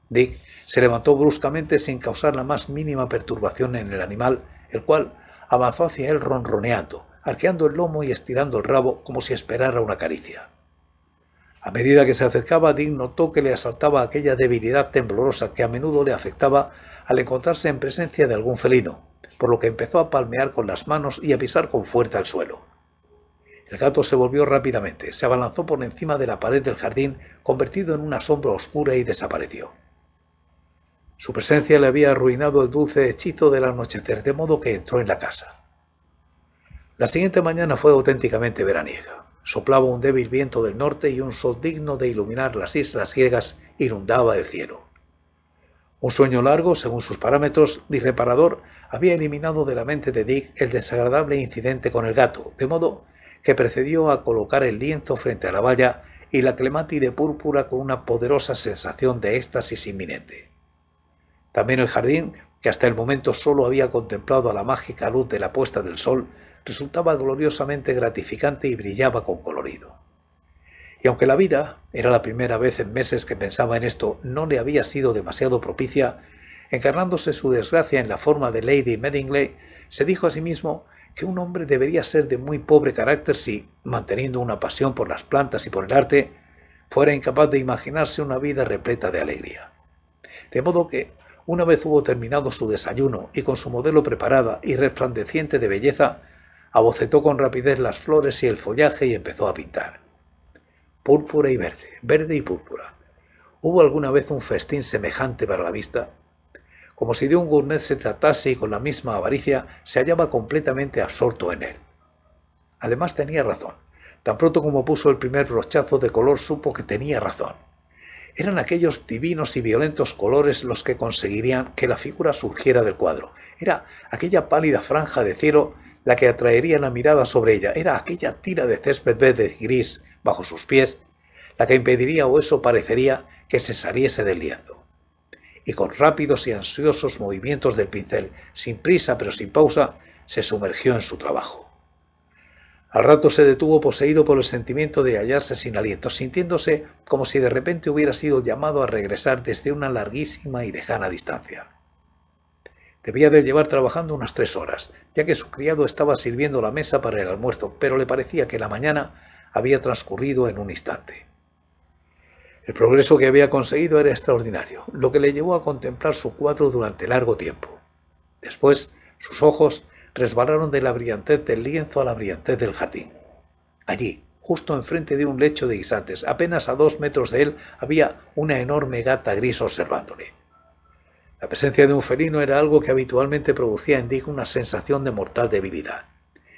Dick se levantó bruscamente sin causar la más mínima perturbación en el animal, el cual avanzó hacia él ronroneando, arqueando el lomo y estirando el rabo como si esperara una caricia. A medida que se acercaba, Dick notó que le asaltaba aquella debilidad temblorosa que a menudo le afectaba al encontrarse en presencia de algún felino, por lo que empezó a palmear con las manos y a pisar con fuerza el suelo. El gato se volvió rápidamente, se abalanzó por encima de la pared del jardín, convertido en una sombra oscura y desapareció. Su presencia le había arruinado el dulce hechizo del anochecer, de modo que entró en la casa. La siguiente mañana fue auténticamente veraniega. Soplaba un débil viento del norte y un sol digno de iluminar las islas ciegas inundaba el cielo. Un sueño largo, según sus parámetros, y reparador, había eliminado de la mente de Dick el desagradable incidente con el gato, de modo que precedió a colocar el lienzo frente a la valla y la clemati de púrpura con una poderosa sensación de éxtasis inminente. También el jardín, que hasta el momento solo había contemplado a la mágica luz de la puesta del sol, resultaba gloriosamente gratificante y brillaba con colorido. Y aunque la vida, era la primera vez en meses que pensaba en esto, no le había sido demasiado propicia, encarnándose su desgracia en la forma de Lady Medingley, se dijo a sí mismo que un hombre debería ser de muy pobre carácter si, manteniendo una pasión por las plantas y por el arte, fuera incapaz de imaginarse una vida repleta de alegría. De modo que, una vez hubo terminado su desayuno y con su modelo preparada y resplandeciente de belleza, abocetó con rapidez las flores y el follaje y empezó a pintar. Púrpura y verde, verde y púrpura. ¿Hubo alguna vez un festín semejante para la vista? Como si de un gourmet se tratase y con la misma avaricia se hallaba completamente absorto en él. Además tenía razón. Tan pronto como puso el primer brochazo de color supo que tenía razón. Eran aquellos divinos y violentos colores los que conseguirían que la figura surgiera del cuadro. Era aquella pálida franja de cielo la que atraería la mirada sobre ella. Era aquella tira de césped verde y gris bajo sus pies la que impediría o eso parecería que se saliese del lienzo. Y con rápidos y ansiosos movimientos del pincel, sin prisa pero sin pausa, se sumergió en su trabajo. Al rato se detuvo poseído por el sentimiento de hallarse sin aliento, sintiéndose como si de repente hubiera sido llamado a regresar desde una larguísima y lejana distancia. Debía de llevar trabajando unas tres horas, ya que su criado estaba sirviendo la mesa para el almuerzo, pero le parecía que la mañana había transcurrido en un instante. El progreso que había conseguido era extraordinario, lo que le llevó a contemplar su cuadro durante largo tiempo. Después, sus ojos resbalaron de la brillantez del lienzo a la brillantez del jardín. Allí, justo enfrente de un lecho de guisantes, apenas a dos metros de él, había una enorme gata gris observándole. La presencia de un felino era algo que habitualmente producía en Dick una sensación de mortal debilidad.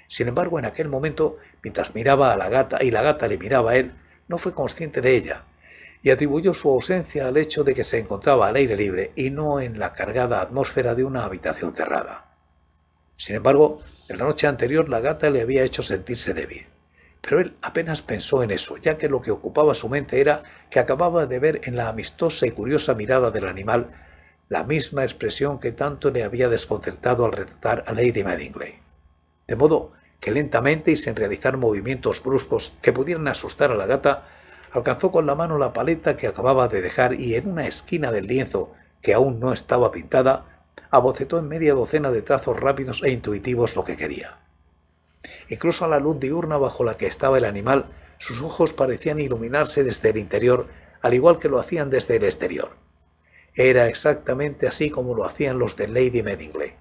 Sin embargo, en aquel momento, mientras miraba a la gata y la gata le miraba a él, no fue consciente de ella, y atribuyó su ausencia al hecho de que se encontraba al aire libre y no en la cargada atmósfera de una habitación cerrada. Sin embargo, en la noche anterior la gata le había hecho sentirse débil. Pero él apenas pensó en eso, ya que lo que ocupaba su mente era que acababa de ver en la amistosa y curiosa mirada del animal la misma expresión que tanto le había desconcertado al retratar a Lady Madingley. De modo que lentamente y sin realizar movimientos bruscos que pudieran asustar a la gata, alcanzó con la mano la paleta que acababa de dejar y en una esquina del lienzo, que aún no estaba pintada, abocetó en media docena de trazos rápidos e intuitivos lo que quería. Incluso a la luz diurna bajo la que estaba el animal, sus ojos parecían iluminarse desde el interior, al igual que lo hacían desde el exterior. Era exactamente así como lo hacían los de Lady Medingley.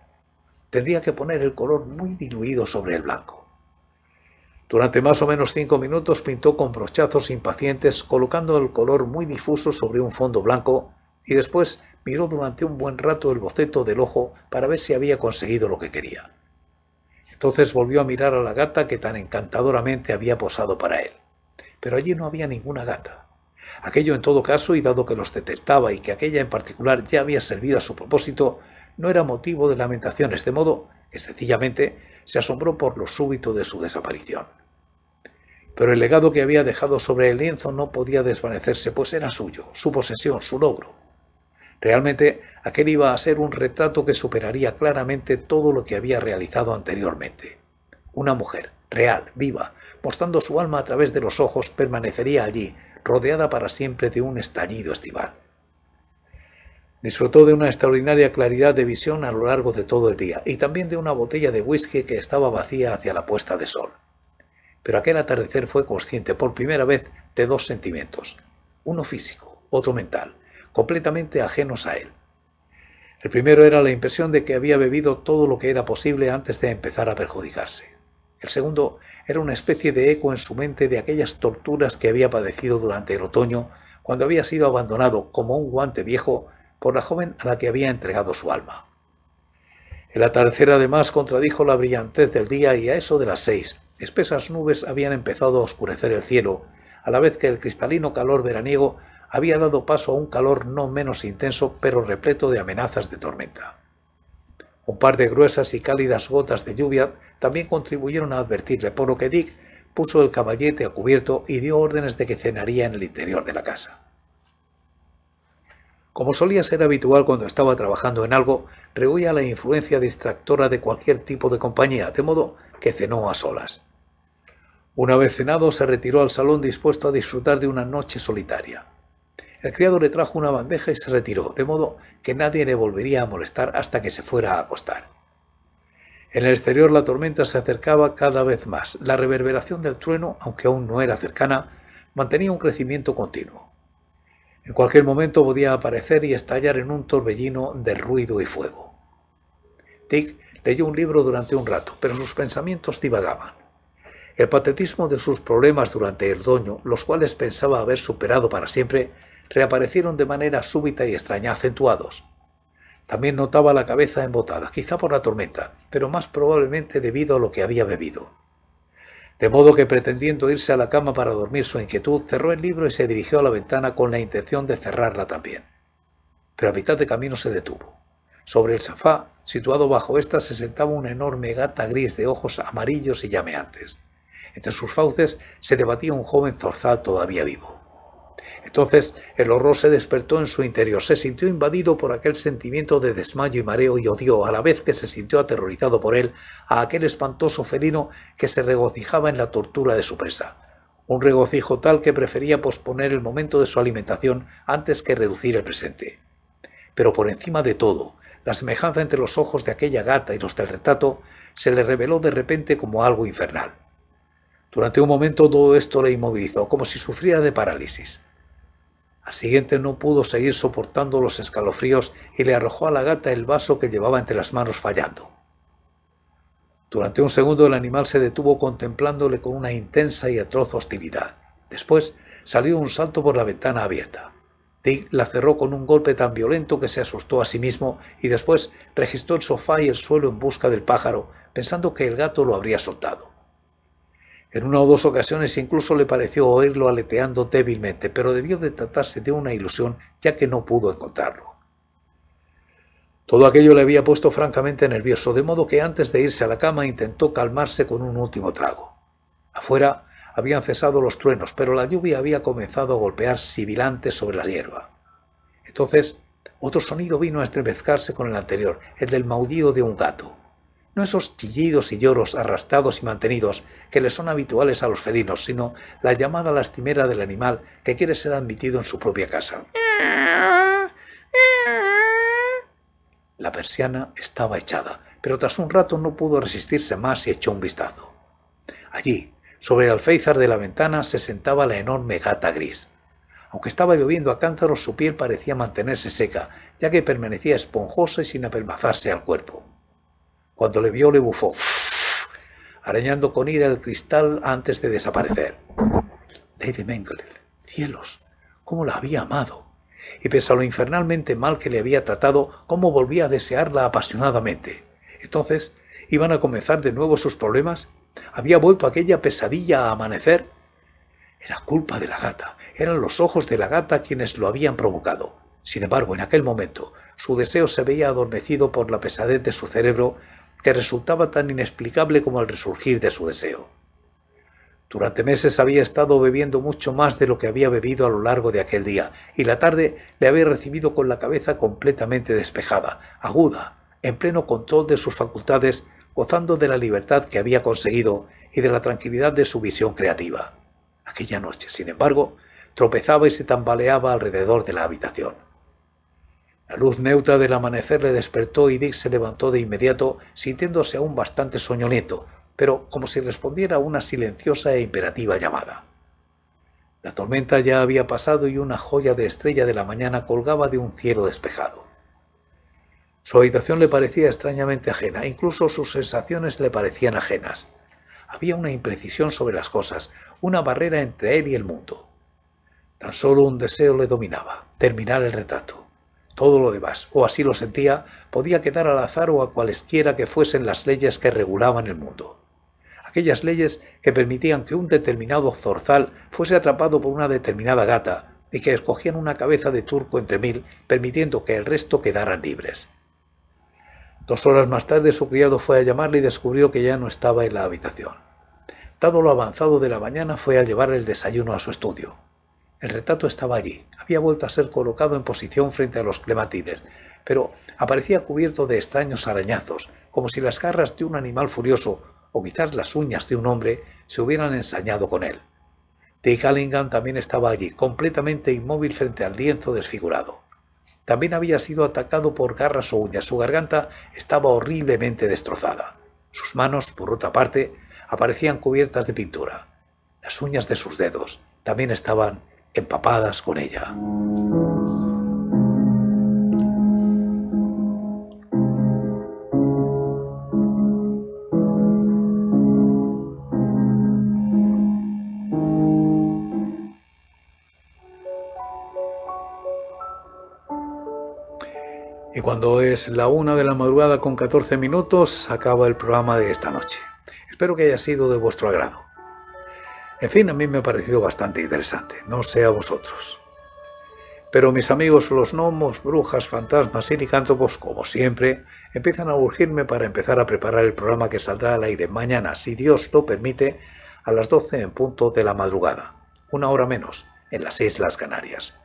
Tendría que poner el color muy diluido sobre el blanco. Durante más o menos cinco minutos pintó con brochazos impacientes, colocando el color muy difuso sobre un fondo blanco, y después miró durante un buen rato el boceto del ojo para ver si había conseguido lo que quería. Entonces volvió a mirar a la gata que tan encantadoramente había posado para él. Pero allí no había ninguna gata. Aquello en todo caso, y dado que los detestaba y que aquella en particular ya había servido a su propósito, no era motivo de lamentaciones, de modo que sencillamente se asombró por lo súbito de su desaparición. Pero el legado que había dejado sobre el lienzo no podía desvanecerse, pues era suyo, su posesión, su logro. Realmente aquel iba a ser un retrato que superaría claramente todo lo que había realizado anteriormente. Una mujer, real, viva, mostrando su alma a través de los ojos, permanecería allí, rodeada para siempre de un estallido estival. Disfrutó de una extraordinaria claridad de visión a lo largo de todo el día y también de una botella de whisky que estaba vacía hacia la puesta de sol. Pero aquel atardecer fue consciente por primera vez de dos sentimientos, uno físico, otro mental, completamente ajenos a él. El primero era la impresión de que había bebido todo lo que era posible antes de empezar a perjudicarse. El segundo era una especie de eco en su mente de aquellas torturas que había padecido durante el otoño, cuando había sido abandonado como un guante viejo por la joven a la que había entregado su alma. El atardecer además contradijo la brillantez del día y a eso de las seis, espesas nubes habían empezado a oscurecer el cielo, a la vez que el cristalino calor veraniego había dado paso a un calor no menos intenso, pero repleto de amenazas de tormenta. Un par de gruesas y cálidas gotas de lluvia también contribuyeron a advertirle, por lo que Dick puso el caballete a cubierto y dio órdenes de que cenaría en el interior de la casa. Como solía ser habitual cuando estaba trabajando en algo, rehuía la influencia distractora de cualquier tipo de compañía, de modo que cenó a solas. Una vez cenado, se retiró al salón dispuesto a disfrutar de una noche solitaria. El criado le trajo una bandeja y se retiró, de modo que nadie le volvería a molestar hasta que se fuera a acostar. En el exterior la tormenta se acercaba cada vez más. La reverberación del trueno, aunque aún no era cercana, mantenía un crecimiento continuo. En cualquier momento podía aparecer y estallar en un torbellino de ruido y fuego. Dick leyó un libro durante un rato, pero sus pensamientos divagaban. El patetismo de sus problemas durante el doño, los cuales pensaba haber superado para siempre, reaparecieron de manera súbita y extraña, acentuados. También notaba la cabeza embotada, quizá por la tormenta, pero más probablemente debido a lo que había bebido. De modo que pretendiendo irse a la cama para dormir su inquietud, cerró el libro y se dirigió a la ventana con la intención de cerrarla también. Pero a mitad de camino se detuvo. Sobre el sofá, situado bajo esta se sentaba una enorme gata gris de ojos amarillos y llameantes. Entre sus fauces se debatía un joven zorzal todavía vivo. Entonces el horror se despertó en su interior, se sintió invadido por aquel sentimiento de desmayo y mareo y odió, a la vez que se sintió aterrorizado por él, a aquel espantoso felino que se regocijaba en la tortura de su presa. Un regocijo tal que prefería posponer el momento de su alimentación antes que reducir el presente. Pero por encima de todo, la semejanza entre los ojos de aquella gata y los del retrato se le reveló de repente como algo infernal. Durante un momento todo esto le inmovilizó, como si sufriera de parálisis. Al siguiente no pudo seguir soportando los escalofríos y le arrojó a la gata el vaso que llevaba entre las manos fallando. Durante un segundo el animal se detuvo contemplándole con una intensa y atroz hostilidad. Después salió un salto por la ventana abierta. Dick la cerró con un golpe tan violento que se asustó a sí mismo y después registró el sofá y el suelo en busca del pájaro, pensando que el gato lo habría soltado. En una o dos ocasiones incluso le pareció oírlo aleteando débilmente, pero debió de tratarse de una ilusión ya que no pudo encontrarlo. Todo aquello le había puesto francamente nervioso, de modo que antes de irse a la cama intentó calmarse con un último trago. Afuera habían cesado los truenos, pero la lluvia había comenzado a golpear sibilante sobre la hierba. Entonces, otro sonido vino a estremezcarse con el anterior, el del maullido de un gato no esos chillidos y lloros arrastrados y mantenidos que le son habituales a los felinos, sino la llamada lastimera del animal que quiere ser admitido en su propia casa. La persiana estaba echada, pero tras un rato no pudo resistirse más y echó un vistazo. Allí, sobre el alféizar de la ventana, se sentaba la enorme gata gris. Aunque estaba lloviendo a cántaros, su piel parecía mantenerse seca, ya que permanecía esponjosa y sin apelmazarse al cuerpo. Cuando le vio le bufó, arañando con ira el cristal antes de desaparecer. Lady Mengele, cielos, cómo la había amado. Y pese a lo infernalmente mal que le había tratado, cómo volvía a desearla apasionadamente. Entonces, ¿iban a comenzar de nuevo sus problemas? ¿Había vuelto aquella pesadilla a amanecer? Era culpa de la gata, eran los ojos de la gata quienes lo habían provocado. Sin embargo, en aquel momento, su deseo se veía adormecido por la pesadez de su cerebro que resultaba tan inexplicable como el resurgir de su deseo. Durante meses había estado bebiendo mucho más de lo que había bebido a lo largo de aquel día, y la tarde le había recibido con la cabeza completamente despejada, aguda, en pleno control de sus facultades, gozando de la libertad que había conseguido y de la tranquilidad de su visión creativa. Aquella noche, sin embargo, tropezaba y se tambaleaba alrededor de la habitación. La luz neutra del amanecer le despertó y Dick se levantó de inmediato, sintiéndose aún bastante soñoneto, pero como si respondiera a una silenciosa e imperativa llamada. La tormenta ya había pasado y una joya de estrella de la mañana colgaba de un cielo despejado. Su habitación le parecía extrañamente ajena, incluso sus sensaciones le parecían ajenas. Había una imprecisión sobre las cosas, una barrera entre él y el mundo. Tan solo un deseo le dominaba, terminar el retrato. Todo lo demás, o así lo sentía, podía quedar al azar o a cualesquiera que fuesen las leyes que regulaban el mundo. Aquellas leyes que permitían que un determinado zorzal fuese atrapado por una determinada gata y que escogían una cabeza de turco entre mil, permitiendo que el resto quedaran libres. Dos horas más tarde su criado fue a llamarle y descubrió que ya no estaba en la habitación. Dado lo avanzado de la mañana, fue a llevar el desayuno a su estudio. El retrato estaba allí, había vuelto a ser colocado en posición frente a los clematides, pero aparecía cubierto de extraños arañazos, como si las garras de un animal furioso, o quizás las uñas de un hombre, se hubieran ensañado con él. De Calingan también estaba allí, completamente inmóvil frente al lienzo desfigurado. También había sido atacado por garras o uñas, su garganta estaba horriblemente destrozada. Sus manos, por otra parte, aparecían cubiertas de pintura. Las uñas de sus dedos también estaban empapadas con ella. Y cuando es la una de la madrugada con 14 minutos, acaba el programa de esta noche. Espero que haya sido de vuestro agrado. En fin, a mí me ha parecido bastante interesante, no sé a vosotros. Pero mis amigos los gnomos, brujas, fantasmas y licántropos, como siempre, empiezan a urgirme para empezar a preparar el programa que saldrá al aire mañana, si Dios lo permite, a las 12 en punto de la madrugada, una hora menos, en las Islas Canarias.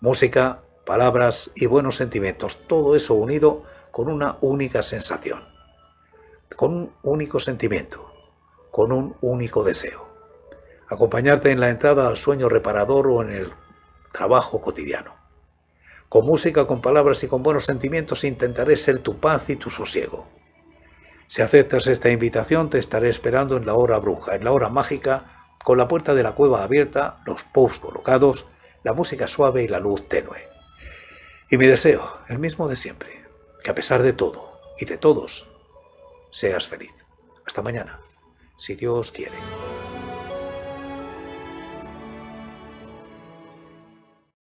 Música, palabras y buenos sentimientos, todo eso unido con una única sensación, con un único sentimiento, con un único deseo acompañarte en la entrada al sueño reparador o en el trabajo cotidiano. Con música, con palabras y con buenos sentimientos intentaré ser tu paz y tu sosiego. Si aceptas esta invitación, te estaré esperando en la hora bruja, en la hora mágica, con la puerta de la cueva abierta, los posts colocados, la música suave y la luz tenue. Y mi deseo, el mismo de siempre, que a pesar de todo y de todos, seas feliz. Hasta mañana, si Dios quiere.